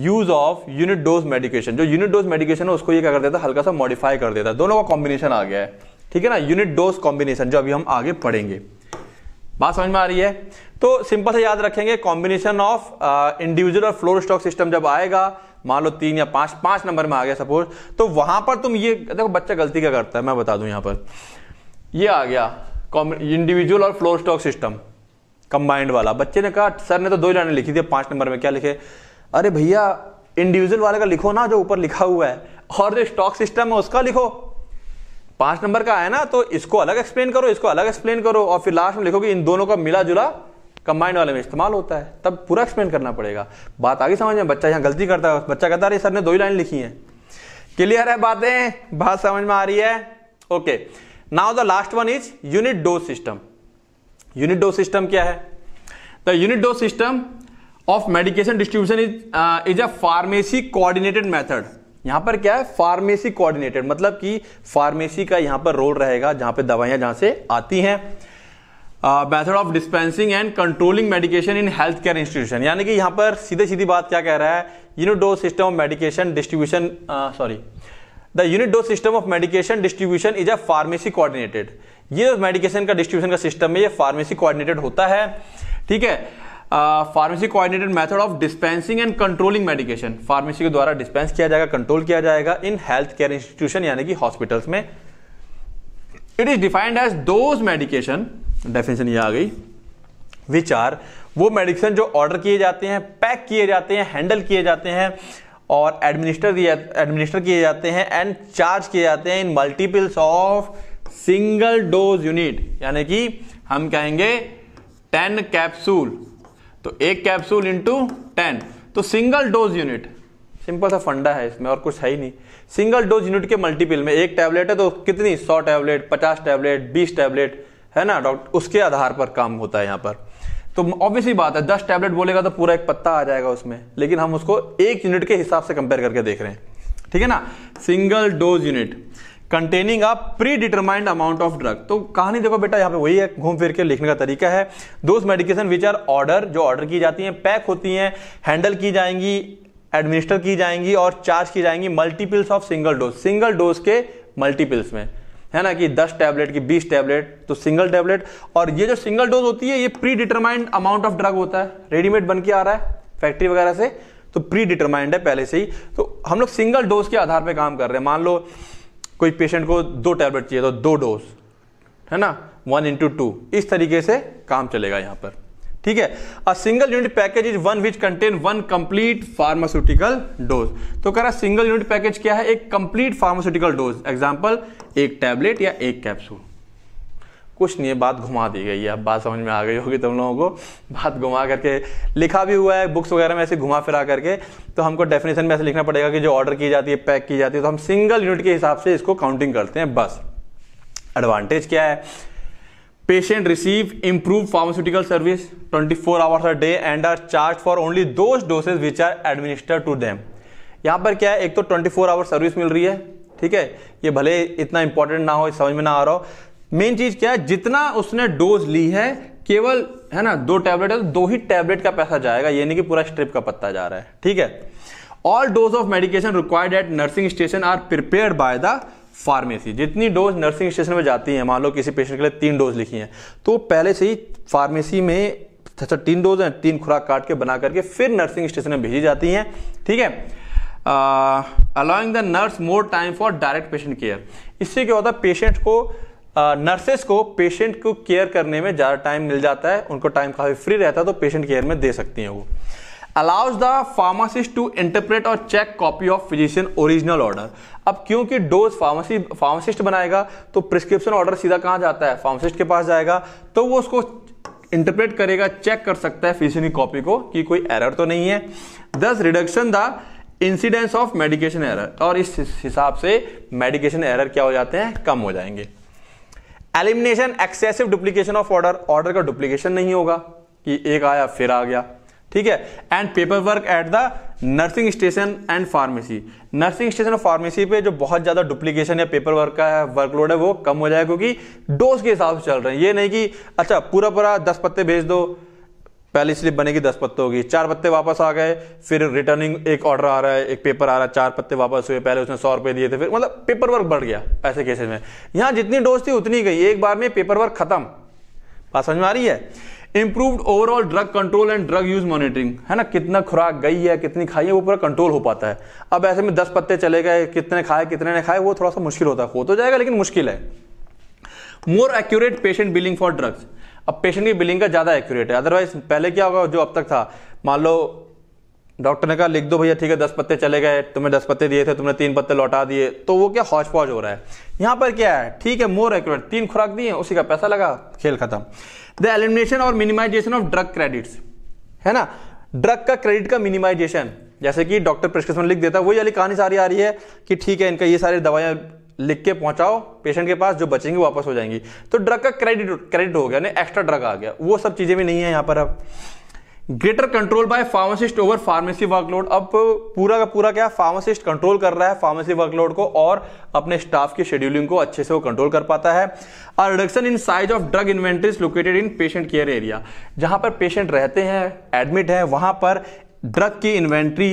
use of unit dose medication जो यूनिट डोज मेडिकेशन है उसको ये क्या कर देता है हल्का सा मॉडिफाई कर देता है दोनों का कॉम्बिनेशन आ गया है ठीक है ना यूनिट डोज कॉम्बिनेशन जो अभी हम आगे पढ़ेंगे बात समझ में आ रही है तो सिंपल से याद रखेंगे कॉम्बिनेशन ऑफ इंडिविजुअल और फ्लोर स्टॉक सिस्टम जब आएगा मान लो तीन या पांच पांच नंबर में आ गया सपोज तो वहां पर तुम ये देखो बच्चा गलती क्या करता है मैं बता दू यहां पर ये आ गया इंडिविजुअल और फ्लोर स्टॉक सिस्टम कंबाइंड वाला बच्चे ने कहा सर ने तो दो ही लाइने लिखी थी पांच नंबर में क्या लिखे अरे भैया इंडिविजुअल वाले का लिखो ना जो ऊपर लिखा हुआ है और जो स्टॉक सिस्टम है उसका लिखो पांच नंबर का आया ना तो इसको अलग एक्सप्लेन करो इसको अलग एक्सप्लेन करो और फिर लास्ट में लिखो कि इन दोनों का मिला जुला कंबाइंड वाले में इस्तेमाल होता है तब पूरा एक्सप्लेन करना पड़ेगा बात आगे समझ में बच्चा यहाँ गलती करता है बच्चा कहता है सर ने दो ही लाइन लिखी है क्लियर है बातें बात समझ में आ रही है okay now the last one is unit dose system unit dose system क्या है the unit dose system of medication distribution is is a pharmacy coordinated method यहां पर क्या है फार्मेसी कोऑर्डिनेटेड मतलब कि फार्मेसी का यहां पर रोल रहेगा जहां पर दवाइयां जहां से आती हैं method of dispensing and controlling medication in health care institution यानी कि यहां पर सीधे सीधी बात क्या कह रहा है unit dose system of medication distribution sorry the unit dose system of medication distribution is a pharmacy coordinated ये मेडिकेशन का डिस्ट्रीब्यूशन का सिस्टम है ये फार्मेसी कोऑर्डिनेटेड होता है ठीक है pharmacy coordinated method of dispensing and controlling medication pharmacy के द्वारा डिस्पेंस किया जाएगा कंट्रोल किया जाएगा इन हेल्थ केयर इंस्टीट्यूशन यानी कि हॉस्पिटल्स में it is defined as those medication definition ये आ गई विच आर वो मेडिकेशन जो ऑर्डर किए जाते हैं पैक किए जाते हैं हैंडल किए जाते हैं और एडमिनिस्टर एडमिनिस्टर किए जाते हैं एंड चार्ज किए जाते हैं in multiples of single dose unit यानी कि हम कहेंगे टेन कैप्सूल तो एक कैप्सूल इंटू टेन तो सिंगल डोज यूनिट सिंपल सा फंडा है इसमें और कुछ है ही नहीं सिंगल डोज यूनिट के मल्टीपल में एक टैबलेट है तो कितनी सौ टैबलेट पचास टैबलेट बीस टैबलेट है ना डॉक्टर उसके आधार पर काम होता है यहाँ पर तो ऑब्वियसली बात है दस टैबलेट बोलेगा तो पूरा एक पत्ता आ जाएगा उसमें लेकिन हम उसको एक यूनिट के हिसाब से कंपेयर करके देख रहे हैं ठीक है ना single dose unit containing a predetermined amount of drug तो कहानी देखो बेटा यहाँ पे वही है घूम फिर के लिखने का तरीका है दोस्त मेडिकेशन विच आर ऑर्डर जो ऑर्डर की जाती हैं पैक होती हैं हैंडल की जाएंगी एडमिनिस्टर की जाएंगी और चार्ज की जाएंगी multiples of single dose single dose के मल्टीपल्स में है ना कि 10 टैबलेट की 20 टैबलेट तो सिंगल टैबलेट और ये जो सिंगल डोज होती है ये predetermined amount of drug होता है रेडीमेड बन के आ रहा है फैक्ट्री वगैरह से तो प्री डिटरमाइंड है पहले से ही तो हम लोग सिंगल डोज के आधार पर काम कर रहे हैं मान लो कोई पेशेंट को दो टैबलेट चाहिए तो दो डोज है ना वन इंटू टू इस तरीके से काम चलेगा यहां पर ठीक है a single unit package is one which contain one complete pharmaceutical dose तो कह रहा सिंगल यूनिट पैकेज क्या है एक कंप्लीट फार्मास्यूटिकल डोज एग्जाम्पल एक टैबलेट या एक कैप्सूल कुछ नहीं है बात घुमा दी गई है अब बात समझ में आ गई होगी तुम लोगों को बात घुमा करके लिखा भी हुआ है बुक्स वगैरह में ऐसे घुमा फिरा करके तो हमको डेफिनेशन में ऐसे लिखना पड़ेगा कि जो ऑर्डर की जाती है पैक की जाती है तो हम सिंगल यूनिट के हिसाब से इसको काउंटिंग करते हैं बस एडवांटेज क्या है patient receive improved pharmaceutical service 24 hours a day and are charge for only those dosage which are administer to them यहाँ पर क्या है एक तो 24 आवर सर्विस मिल रही है ठीक है ये भले इतना इंपॉर्टेंट ना हो समझ में ना आ रहा हो मेन चीज क्या है जितना उसने डोज ली है केवल है ना दो टैबलेट है तो दो ही टैबलेट का पैसा जाएगा यानी कि पूरा स्ट्रिप का पत्ता जा रहा है ठीक है all dose of medication required at nursing station are prepare by the pharmacy जितनी डोज नर्सिंग स्टेशन में जाती है मान लो किसी पेशेंट के लिए तीन डोज लिखी है तो पहले से ही फार्मेसी में अच्छा तीन डोज है तीन खुराक काट के बना करके फिर नर्सिंग स्टेशन में भेजी जाती हैं ठीक है allowing the nurse more time for direct patient care इससे क्या होता है पेशेंट को नर्सेस को पेशेंट को केयर करने में ज़्यादा टाइम मिल जाता है उनको टाइम काफ़ी फ्री रहता है तो पेशेंट केयर में दे सकती हैं वो allows the pharmacist to interpret और check copy of physician original order अब क्योंकि डोज फार्मासी फार्मासिस्ट बनाएगा तो प्रिस्क्रिप्शन ऑर्डर सीधा कहाँ जाता है फार्मासिस्ट के पास जाएगा तो वो उसको इंटरप्रेट करेगा चेक कर सकता है फिजिशियन की कॉपी को कि कोई एरर तो नहीं है दस reduction the incidence of medication error और इस हिसाब से मेडिकेशन एरर क्या हो जाते हैं कम हो जाएंगे elimination excessive duplication of order order का डुप्लीकेशन नहीं होगा कि एक आया फिर आ गया ठीक है and paper work at the nursing station and pharmacy nursing station और फार्मेसी पे जो बहुत ज्यादा डुप्लीकेशन या पेपर वर्क का है वर्कलोड है वो कम हो जाएगा क्योंकि डोज के हिसाब से चल रहे हैं ये नहीं कि अच्छा पूरा पूरा दस पत्ते भेज दो पहली स्लिप बनेगी दस पत्तों की चार पत्ते वापस आ गए फिर रिटर्निंग एक ऑर्डर आ रहा है एक पेपर आ रहा है चार पत्ते वापस हुए पहले उसने सौ रुपए दिए थे फिर मतलब पेपर वर्क बढ़ गया ऐसे केसेस में यहां जितनी डोज थी उतनी गई एक बार में पेपर वर्क खत्म बात समझ में आ रही है improved overall drug control and drug use monitoring है ना कितना खुराक गई है कितनी खाई है वो पूरा कंट्रोल हो पाता है अब ऐसे में दस पत्ते चले गए कितने खाए कितने ने खाए वो थोड़ा सा मुश्किल होता है हो तो जाएगा लेकिन मुश्किल है more accurate patient billing for drugs अब पेशेंट की बिलिंग का ज़्यादा एक्यूरेट है अदरवाइज पहले क्या होगा जो अब तक था मान लो डॉक्टर ने कहा लिख दो भैया ठीक है दस पत्ते चले गए तुम्हें दस पत्ते दिए थे तुमने तीन पत्ते लौटा दिए तो वो क्या हौज हो रहा है यहाँ पर क्या है ठीक है मोर एक्यूरेट तीन खुराक दिए उसी का पैसा लगा खेल खत्म द एलिमिनेशन और मिनिमाइजेशन ऑफ ड्रग क्रेडिट्स है ना ड्रग का क्रेडिट का मिनिमाइजेशन जैसे कि डॉक्टर प्रिस्क्रिप्शन लिख देता है वही वाली कहानी सारी आ रही है कि ठीक है इनका ये सारी दवाइयाँ लिख के पहुंचाओ पेशेंट के पास जो बचेंगे वापस हो जाएंगी तो ड्रग का क्रेडिट क्रेडिट हो गया ना एक्स्ट्रा ड्रग आ गया वो सब चीज़ें भी नहीं है यहाँ पर अब greater control by pharmacist over pharmacy workload अब पूरा का पूरा क्या फार्मासिस्ट कंट्रोल कर रहा है फार्मेसी वर्कलोड को और अपने स्टाफ की शेड्यूलिंग को अच्छे से वो कंट्रोल कर पाता है और reduction in size of drug inventories located in patient care area जहां पर पेशेंट रहते हैं एडमिट है वहां पर ड्रग की इन्वेंट्री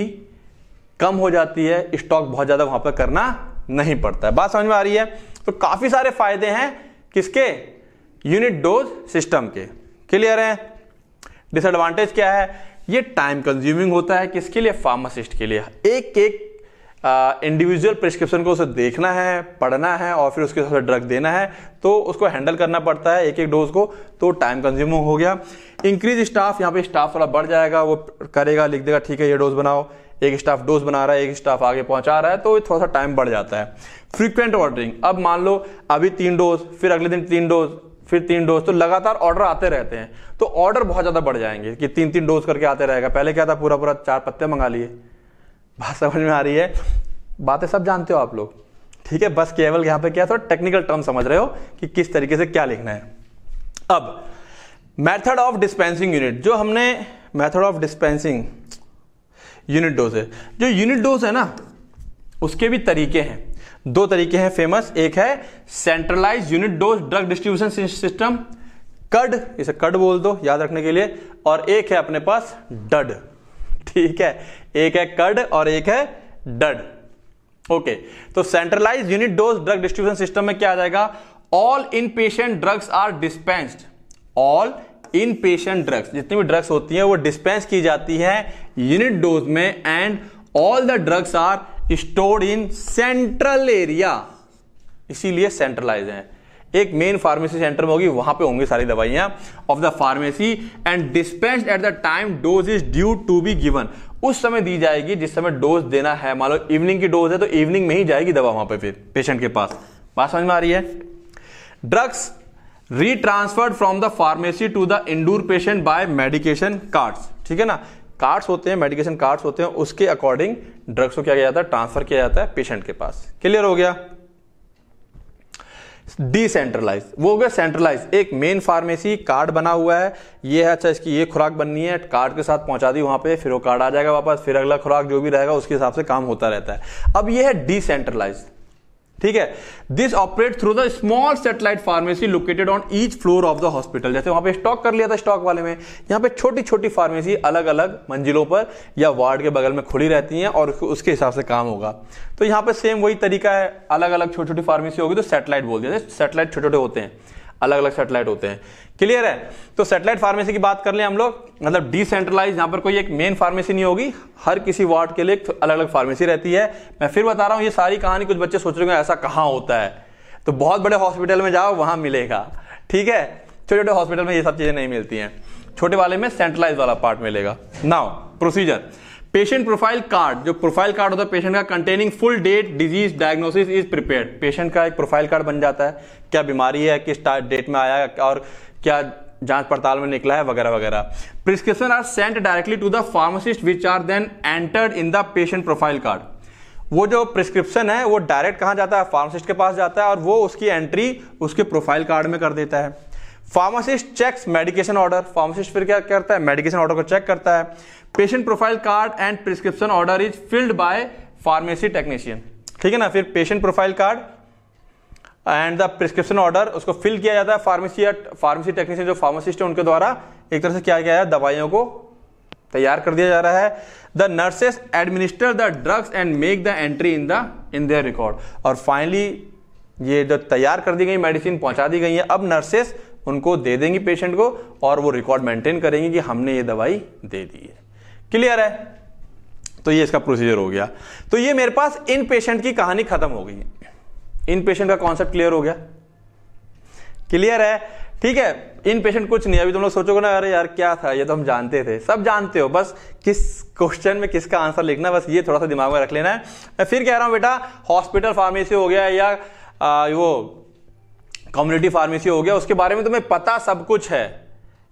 कम हो जाती है स्टॉक बहुत ज़्यादा वहां पर करना नहीं पड़ता है बात समझ में आ रही है तो काफ़ी सारे फायदे हैं किसके यूनिट डोज सिस्टम के क्लियर है डिसएडवांटेज क्या है ये टाइम कंज्यूमिंग होता है किसके लिए फार्मासिस्ट के लिए एक एक इंडिविजुअल प्रिस्क्रिप्शन को उसे देखना है पढ़ना है और फिर उसके साथ ड्रग देना है तो उसको हैंडल करना पड़ता है एक एक डोज को तो टाइम कंज्यूमिंग हो गया इंक्रीज स्टाफ यहाँ पे स्टाफ थोड़ा बढ़ जाएगा वो करेगा लिख देगा ठीक है ये डोज बनाओ एक स्टाफ डोज बना रहा है एक स्टाफ आगे पहुंचा रहा है तो थोड़ा सा टाइम बढ़ जाता है फ्रीक्वेंट ऑर्डरिंग अब मान लो अभी तीन डोज फिर अगले दिन तीन डोज फिर तीन डोज तो लगातार ऑर्डर आते रहते हैं तो ऑर्डर बहुत ज़्यादा बढ़ जाएंगे कि तीन तीन डोज करके आते रहेगा पहले क्या था पूरा पूरा चार पत्ते मंगा लिए बात समझ में आ रही है बातें सब जानते हो आप लोग ठीक है बस केवल यहाँ पे क्या थोड़ा टेक्निकल टर्म समझ रहे हो कि किस तरीके से क्या लिखना है अब मेथड ऑफ डिस्पेंसिंग यूनिट जो हमने method of dispensing unit dose है जो यूनिट डोज है ना उसके भी तरीके हैं दो तरीके हैं फेमस एक है centralize unit dose drug distribution system कड इसे कड बोल दो याद रखने के लिए और एक है अपने पास डड ठीक है एक है कड और एक है डड ओके तो centralize unit dose drug distribution system में क्या आ जाएगा all in patient drugs are dispensed all in patient drugs जितनी भी ड्रग्स होती हैं वो डिस्पेंस की जाती है यूनिट डोज में and all the drugs are stored in central area इसीलिए सेंट्रलाइज है एक मेन फार्मेसी सेंटर में होगी वहां पे होंगी सारी दवाइयां of the pharmacy and dispense at the time dose is due to be given उस समय दी जाएगी जिस समय डोज देना है मान लो इवनिंग की डोज है तो इवनिंग में ही जाएगी दवा वहां पे फिर पेशेंट के पास बात समझ में आ रही है drugs retransferred from the pharmacy to the indoor patient by medication cards ठीक है ना कार्ड्स होते हैं मेडिकेशन कार्ड्स होते हैं उसके अकॉर्डिंग ड्रग्स को क्या किया जाता है ट्रांसफर किया जाता है पेशेंट के पास क्लियर हो गया डिसेंट्रलाइज वो हो गया सेंट्रलाइज एक मेन फार्मेसी कार्ड बना हुआ है ये है अच्छा इसकी ये खुराक बननी है कार्ड के साथ पहुंचा दी वहां पे फिर वो कार्ड आ जाएगा वापस फिर अगला खुराक जो भी रहेगा उसके हिसाब से काम होता रहता है अब ये है डिसेंट्रलाइज ठीक है this operate through the small satellite pharmacy located on each floor of the hospital जैसे वहां पे स्टॉक कर लिया था स्टॉक वाले में यहां पे छोटी छोटी फार्मेसी अलग अलग मंजिलों पर या वार्ड के बगल में खुली रहती हैं और उसके हिसाब से काम होगा तो यहां पे सेम वही तरीका है अलग अलग छोटी छोटी फार्मेसी होगी तो सेटेलाइट बोल दिया सेटेलाइट छोटे छोटे होते हैं अलग अलग सेटेलाइट होते हैं क्लियर है तो सेटेलाइट फार्मेसी की बात कर लें हम लोग मतलब डिसेंट्रलाइज यहाँ पर कोई एक मेन फार्मेसी नहीं होगी हर किसी वार्ड के लिए अलग अलग फार्मेसी रहती है मैं फिर बता रहा हूँ ये सारी कहानी कुछ बच्चे सोच रहे हैं ऐसा कहाँ होता है तो बहुत बड़े हॉस्पिटल में जाओ वहाँ मिलेगा ठीक है छोटे छोटे हॉस्पिटल में ये सब चीज़ें नहीं मिलती हैं छोटे वाले में सेंट्रलाइज वाला पार्ट मिलेगा now procedure patient profile card जो प्रोफाइल कार्ड होता है पेशेंट का containing full date disease diagnosis is prepared patient का एक प्रोफाइल कार्ड बन जाता है क्या बीमारी है किस डेट में आया और क्या जांच पड़ताल में निकला है वगैरह वगैरह prescription are sent directly to the pharmacist which are then entered in the patient profile card वो जो प्रिस्क्रिप्शन है वो डायरेक्ट कहाँ जाता है फार्मासिस्ट के पास जाता है और वो उसकी एंट्री उसके प्रोफाइल कार्ड में कर देता है pharmacist checks medication order pharmacist फिर क्या करता है मेडिकेशन ऑर्डर को चेक करता है patient profile card and prescription order is filled by pharmacy technician ठीक है ना फिर patient profile card and the prescription order उसको फिल किया जाता है फार्मेसी या फार्मेसी टेक्नीशियन जो फार्मासिस्ट है उनके द्वारा एक तरह से क्या किया जाए दवाइयों को तैयार कर दिया जा रहा है the nurses administer the drugs and make the entry in the in their record और फाइनली ये जो तैयार कर दी गई मेडिसिन पहुंचा दी गई है अब नर्सेस उनको दे देंगी पेशेंट को और वो रिकॉर्ड मेंटेन करेंगी कि हमने ये दवाई दे दी है क्लियर है तो ये इसका प्रोसीजर हो गया तो ये मेरे पास इन पेशेंट की कहानी खत्म हो गई इन पेशेंट का कॉन्सेप्ट क्लियर हो गया क्लियर है ठीक है इन पेशेंट कुछ नहीं अभी तुम लोग सोचोगे ना अरे यार क्या था ये तो हम जानते थे सब जानते हो बस किस क्वेश्चन में किसका आंसर लिखना बस ये थोड़ा सा दिमाग में रख लेना है मैं फिर कह रहा हूं बेटा हॉस्पिटल फार्मेसी हो गया या आ, वो कम्युनिटी फार्मेसी हो गया उसके बारे में तुम्हें पता सब कुछ है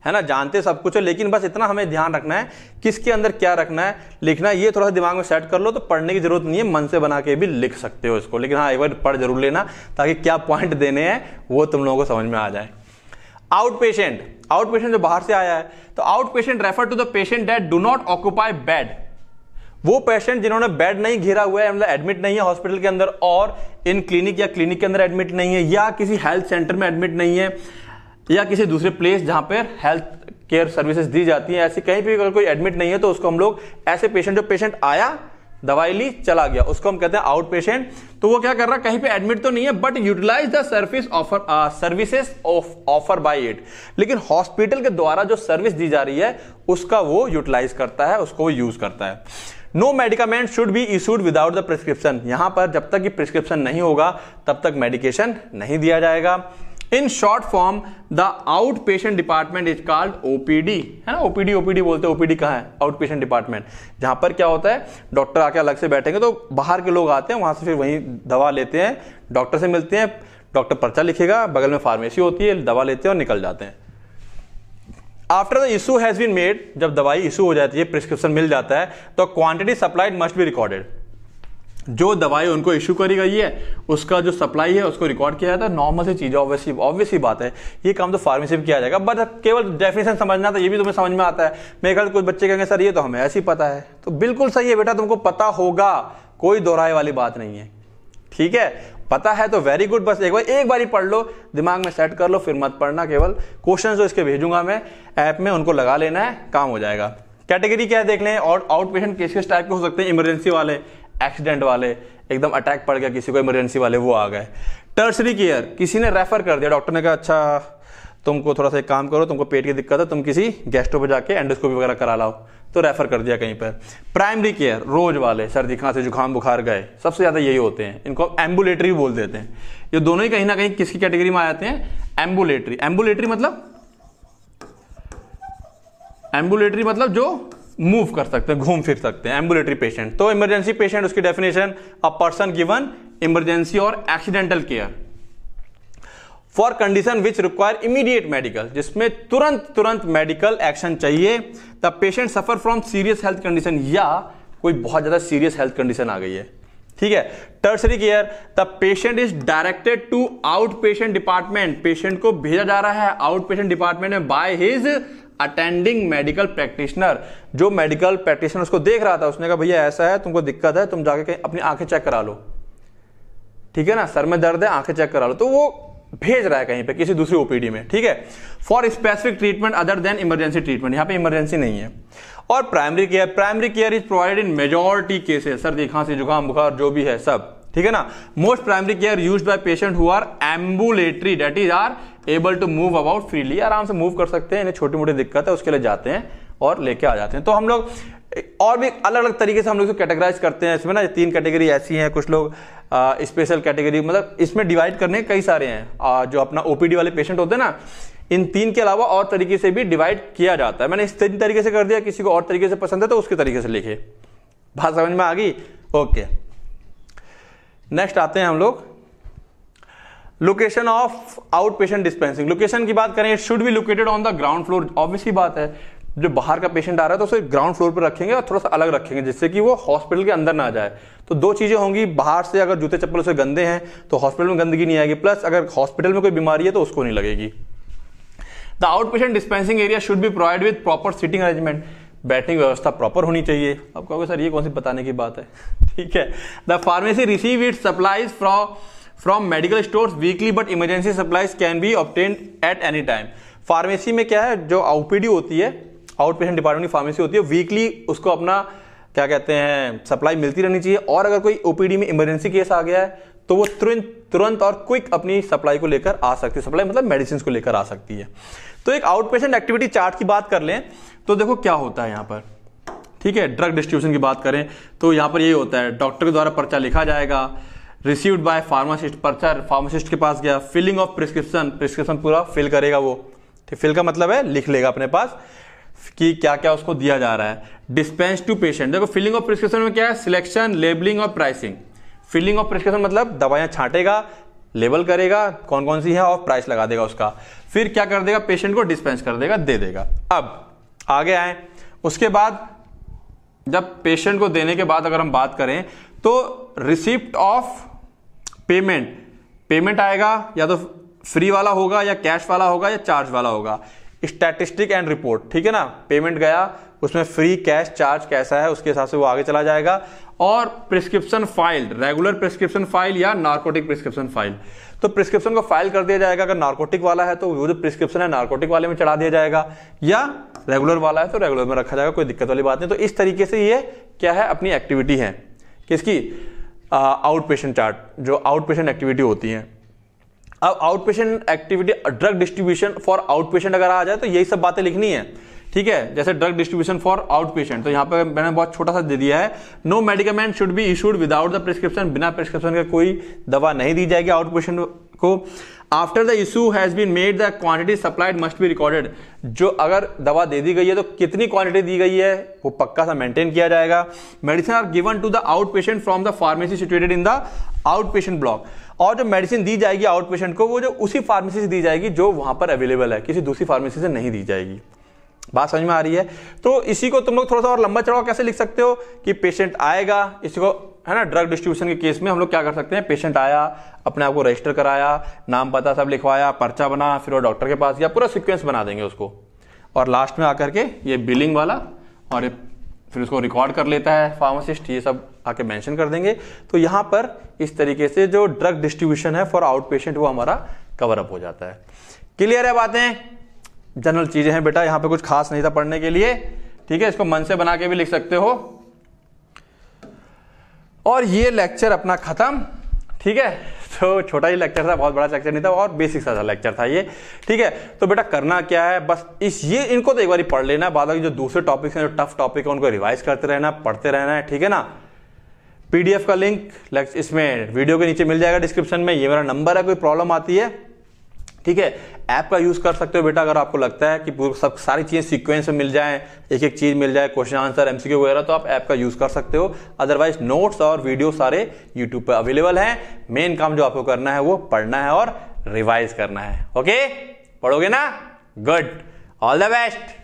है ना जानते सब कुछ है लेकिन बस इतना हमें ध्यान रखना है किसके अंदर क्या रखना है लिखना है ये थोड़ा सा दिमाग में सेट कर लो तो पढ़ने की जरूरत नहीं है मन से बना के भी लिख सकते हो इसको लेकिन हाँ एक बार पढ़ जरूर लेना ताकि क्या पॉइंट देने हैं वो तुम लोगों को समझ में आ जाए आउट पेशेंट आउट पेशेंट जो बाहर से आया है तो out patient refer to the patient that do not occupy bed वो पेशेंट जिन्होंने बेड नहीं घेरा हुआ है मतलब एडमिट नहीं है हॉस्पिटल के अंदर और इन क्लिनिक या क्लिनिक के अंदर एडमिट नहीं है या किसी हेल्थ सेंटर में एडमिट नहीं है या किसी दूसरे प्लेस जहां पर हेल्थ केयर सर्विसेज दी जाती हैं ऐसे कहीं भी अगर कोई एडमिट नहीं है तो उसको हम लोग ऐसे पेशेंट जो पेशेंट आया दवाई ली चला गया उसको हम कहते हैं आउट पेशेंट तो वो क्या कर रहा है कहीं पे एडमिट तो नहीं है but utilize the service offer services offer by it लेकिन हॉस्पिटल के द्वारा जो सर्विस दी जा रही है उसका वो यूटिलाइज करता है उसको वो यूज करता है no medicament should be issued without the prescription यहां पर जब तक प्रिस्क्रिप्शन नहीं होगा तब तक मेडिकेशन नहीं दिया जाएगा in short form the out patient department is called OPD है ना ओपीडी ओपीडी बोलते हैं ओपीडी कहाँ है आउट पेशेंट डिपार्टमेंट जहां पर क्या होता है डॉक्टर आके अलग से बैठेंगे तो बाहर के लोग आते हैं वहां से फिर वहीं दवा लेते हैं डॉक्टर से मिलते हैं डॉक्टर पर्चा लिखेगा बगल में फार्मेसी होती है दवा लेते हैं और निकल जाते हैं after the issue has been made जब दवाई इशू हो जाती है प्रिस्क्रिप्शन मिल जाता है तो quantity supplied must be recorded जो दवाई उनको इशू करी गई है उसका जो सप्लाई है उसको रिकॉर्ड किया जाता है नॉर्मल सी चीज़ ऑब्वियसली ऑब्वियसली बात है ये काम तो फार्मेसी में किया जाएगा बट केवल डेफिनेशन समझना तो ये भी तुम्हें समझ में आता है मेरे ख्याल कुछ बच्चे कहेंगे सर ये तो हमें ऐसे ही पता है तो बिल्कुल सही है बेटा तुमको पता होगा कोई दोहराए वाली बात नहीं है ठीक है पता है तो वेरी गुड बस एक बार एक बार ही पढ़ लो दिमाग में सेट कर लो फिर मत पढ़ना केवल क्वेश्चन जो इसके भेजूंगा मैं ऐप में उनको लगा लेना है काम हो जाएगा कैटेगरी क्या है देख लें और आउट पेशेंट केस किस टाइप के हो सकते हैं इमरजेंसी वाले एक्सीडेंट वाले एकदम अटैक पड़ गया किसी को इमरजेंसी वाले वो आ गए टर्सरी केयर किसी ने रेफर कर दिया डॉक्टर ने कहा अच्छा तुमको थोड़ा सा एक काम करो तुमको पेट की दिक्कत है तुम किसी गैस्ट्रो पर जाके एंडोस्कोपी वगैरह करा लाओ तो रेफर कर दिया कहीं पर प्राइमरी केयर रोज वाले सर्दी खांसी जुकाम बुखार गए सबसे ज़्यादा यही होते हैं इनको एम्बुलेटरी बोल देते हैं ये दोनों ही कहीं ना कहीं किसकी कैटेगरी में आ जाते हैं एम्बुलेटरी एम्बुलेटरी मतलब एम्बुलेटरी मतलब जो मूव कर सकते हैं घूम फिर सकते हैं एम्बुलेटरी पेशेंट तो इमरजेंसी पेशेंट उसकी definition a person given emergency और accidental care for condition which require immediate medical जिसमें तुरंत तुरंत मेडिकल एक्शन चाहिए the patient suffer from serious health condition या कोई बहुत ज़्यादा सीरियस हेल्थ कंडीशन आ गई है ठीक है tertiary care the patient is directed to out patient department patient को भेजा जा रहा है आउट पेशेंट डिपार्टमेंट में by his attending medical practitioner जो मेडिकल प्रैक्टिशनर उसको देख रहा था उसने कहा भैया ऐसा है तुमको दिक्कत है तुम जाके अपनी आंखें चेक करा लो ठीक है ना सर में दर्द है आंखें चेक करा लो तो वो भेज रहा है कहीं पे किसी दूसरी ओपीडी में ठीक है for specific treatment other than emergency treatment यहां पे इमरजेंसी नहीं है और primary care primary care is provided in majority cases सर्दी खांसी जुकाम बुखार जो भी है सब ठीक है ना most primary care use by patient who are ambulatory that is are able to move about freely आराम से मूव कर सकते हैं इन्हें छोटी मोटी दिक्कत है उसके लिए जाते हैं और लेके आ जाते हैं तो हम लोग और भी अलग अलग तरीके से हम लोग इसको कैटेगराइज करते हैं इसमें ना तीन कैटेगरी ऐसी हैं कुछ लोग स्पेशल कैटेगरी मतलब इसमें डिवाइड करने कई सारे हैं आ, जो अपना ओपीडी वाले पेशेंट होते हैं ना इन तीन के अलावा और तरीके से भी डिवाइड किया जाता है मैंने इस तीन तरीके से कर दिया किसी को और तरीके से पसंद है तो उसके तरीके से लिखे बात समझ में आ गई ओके नेक्स्ट आते हैं हम लोग location of out patient dispensing location की बात करें it should be located on the ground floor obviously बात है जो बाहर का पेशेंट आ रहा है तो उसे ग्राउंड फ्लोर पर रखेंगे और थोड़ा सा अलग रखेंगे जिससे कि वो हॉस्पिटल के अंदर ना जाए तो दो चीज़ें होंगी बाहर से अगर जूते चप्पल उसे गंदे हैं तो हॉस्पिटल में गंदगी नहीं आएगी प्लस अगर हॉस्पिटल में कोई बीमारी है तो उसको नहीं लगेगी the out patient dispensing area should be provide with proper seating arrangement बैठने की व्यवस्था प्रॉपर होनी चाहिए आप कहोगे सर ये कौन सी बताने की बात है ठीक है the pharmacy receive it supplies from from medical store weekly but emergency supplies can be obtain at any time pharmacy में क्या है जो ओपीडी होती है आउट पेशेंट डिपार्टमेंट की फार्मेसी होती है वीकली उसको अपना क्या कहते हैं सप्लाई मिलती रहनी चाहिए और अगर कोई ओपीडी में इमरजेंसी केस आ गया है तो वो तुरंत तुरंत और क्विक अपनी सप्लाई को लेकर आ सकती है सप्लाई मतलब मेडिसिन को लेकर आ सकती है तो एक आउट पेशेंट एक्टिविटी चार्ट की बात कर लें तो देखो क्या होता है यहाँ पर ठीक है ड्रग डिस्ट्रीब्यूशन की बात करें तो यहाँ पर यही होता है डॉक्टर के द्वारा पर्चा लिखा जाएगा रिसीव्ड बाय फार्मासिस्ट पर्चा फार्मासिस्ट के पास गया फिलिंग ऑफ प्रिस्क्रिप्शन प्रिस्क्रिप्शन पूरा फिल करेगा वो फिल तो का मतलब है लिख लेगा अपने पास कि क्या क्या उसको दिया जा रहा है डिस्पेंस टू पेशेंट देखो फिलिंग ऑफ प्रिस्क्रिप्शन में क्या है सिलेक्शन लेबलिंग और प्राइसिंग फिलिंग ऑफ प्रिस्क्रिप्शन मतलब दवाइयाँ छाटेगा लेबल करेगा कौन कौन सी है और प्राइस लगा देगा उसका फिर क्या कर देगा पेशेंट को डिस्पेंस कर देगा दे देगा अब आगे आए उसके बाद जब पेशेंट को देने के बाद अगर हम बात करें तो रिसिप्ट ऑफ पेमेंट पेमेंट आएगा या तो फ्री वाला होगा या कैश वाला होगा या चार्ज वाला होगा स्टैटिस्टिक एंड रिपोर्ट ठीक है ना पेमेंट गया उसमें फ्री कैश चार्ज कैसा है उसके हिसाब से वो आगे चला जाएगा और prescription file regular prescription file या नार्कोटिक प्रिस्क्रिप्शन फाइल तो प्रिस्क्रिप्शन को फाइल कर दिया जाएगा अगर नार्कोटिक वाला है तो वो जो प्रिस्क्रिप्शन है नार्कोटिक वाले में चढ़ा दिया जाएगा या रेगुलर वाला है तो रेगुलर में रखा जाएगा कोई दिक्कत वाली बात नहीं तो इस तरीके से ये क्या है अपनी एक्टिविटी है किसकी आउट पेशेंट चार्ट जो आउट पेशेंट एक्टिविटी होती है अब out patient activity drug distribution for out patient अगर आ जाए तो यही सब बातें लिखनी है ठीक है जैसे drug distribution for out patient तो यहाँ पे मैंने बहुत छोटा सा दे दिया है no medicament should be issued without the prescription बिना प्रिस्क्रिप्शन का कोई दवा नहीं दी जाएगी आउट पेशेंट को after the issue has been made the quantity supplied must be recorded जो अगर दवा दे दी गई है तो कितनी क्वांटिटी दी गई है वो पक्का सा मेंटेन किया जाएगा medicine are given to the out patient from the pharmacy situated in the out patient block और जो मेडिसिन दी जाएगी आउट पेशेंट को वो जो उसी फार्मेसी से दी जाएगी जो वहां पर अवेलेबल है किसी दूसरी फार्मेसी से नहीं दी जाएगी बात समझ में आ रही है तो इसी को तुम लोग थोड़ा सा और लंबा चढ़ाव कैसे लिख सकते हो कि पेशेंट आएगा इसको है ना ड्रग डिस्ट्रीब्यूशन के केस में हम लोग क्या कर सकते हैं पेशेंट आया अपने आप को रजिस्टर कराया नाम पता सब लिखवाया पर्चा बना फिर वो डॉक्टर के पास गया पूरा सिक्वेंस बना देंगे उसको और लास्ट में आकर के ये बिलिंग वाला और फिर उसको रिकॉर्ड कर लेता है फार्मासिस्ट ये सब आके मेंशन कर देंगे तो यहां पर इस तरीके से जो ड्रग डिस्ट्रीब्यूशन है फॉर आउट पेशेंट वो हमारा कवर अप हो जाता है क्लियर है बातें जनरल चीज़ें हैं बेटा यहां पे कुछ खास नहीं था पढ़ने के लिए ठीक है इसको मन से बना के भी लिख सकते हो और ये लेक्चर अपना ख़त्म ठीक है तो छोटा ही लेक्चर था बहुत बड़ा लेक्चर नहीं था और बेसिक सा लेक्चर था ये ठीक है तो बेटा करना क्या है बस इस ये इनको तो एक बार पढ़ लेना बाद जो दूसरे टॉपिक्स हैं जो टफ टॉपिक है उनको रिवाइज करते रहना पढ़ते रहना है ठीक है ना पीडीएफ का लिंक इसमें वीडियो के नीचे मिल जाएगा डिस्क्रिप्शन में ये मेरा नंबर है कोई प्रॉब्लम आती है ठीक है ऐप का यूज़ कर सकते हो बेटा अगर आपको लगता है कि सब सारी चीज़ें सीक्वेंस में मिल जाएं एक एक चीज़ मिल जाए क्वेश्चन आंसर एमसीक्यू वगैरह तो आप ऐप का यूज़ कर सकते हो अदरवाइज नोट्स और वीडियो सारे यूट्यूब पर अवेलेबल हैं मेन काम जो आपको करना है वो पढ़ना है और रिवाइज करना है ओके पढ़ोगे ना गुड ऑल द बेस्ट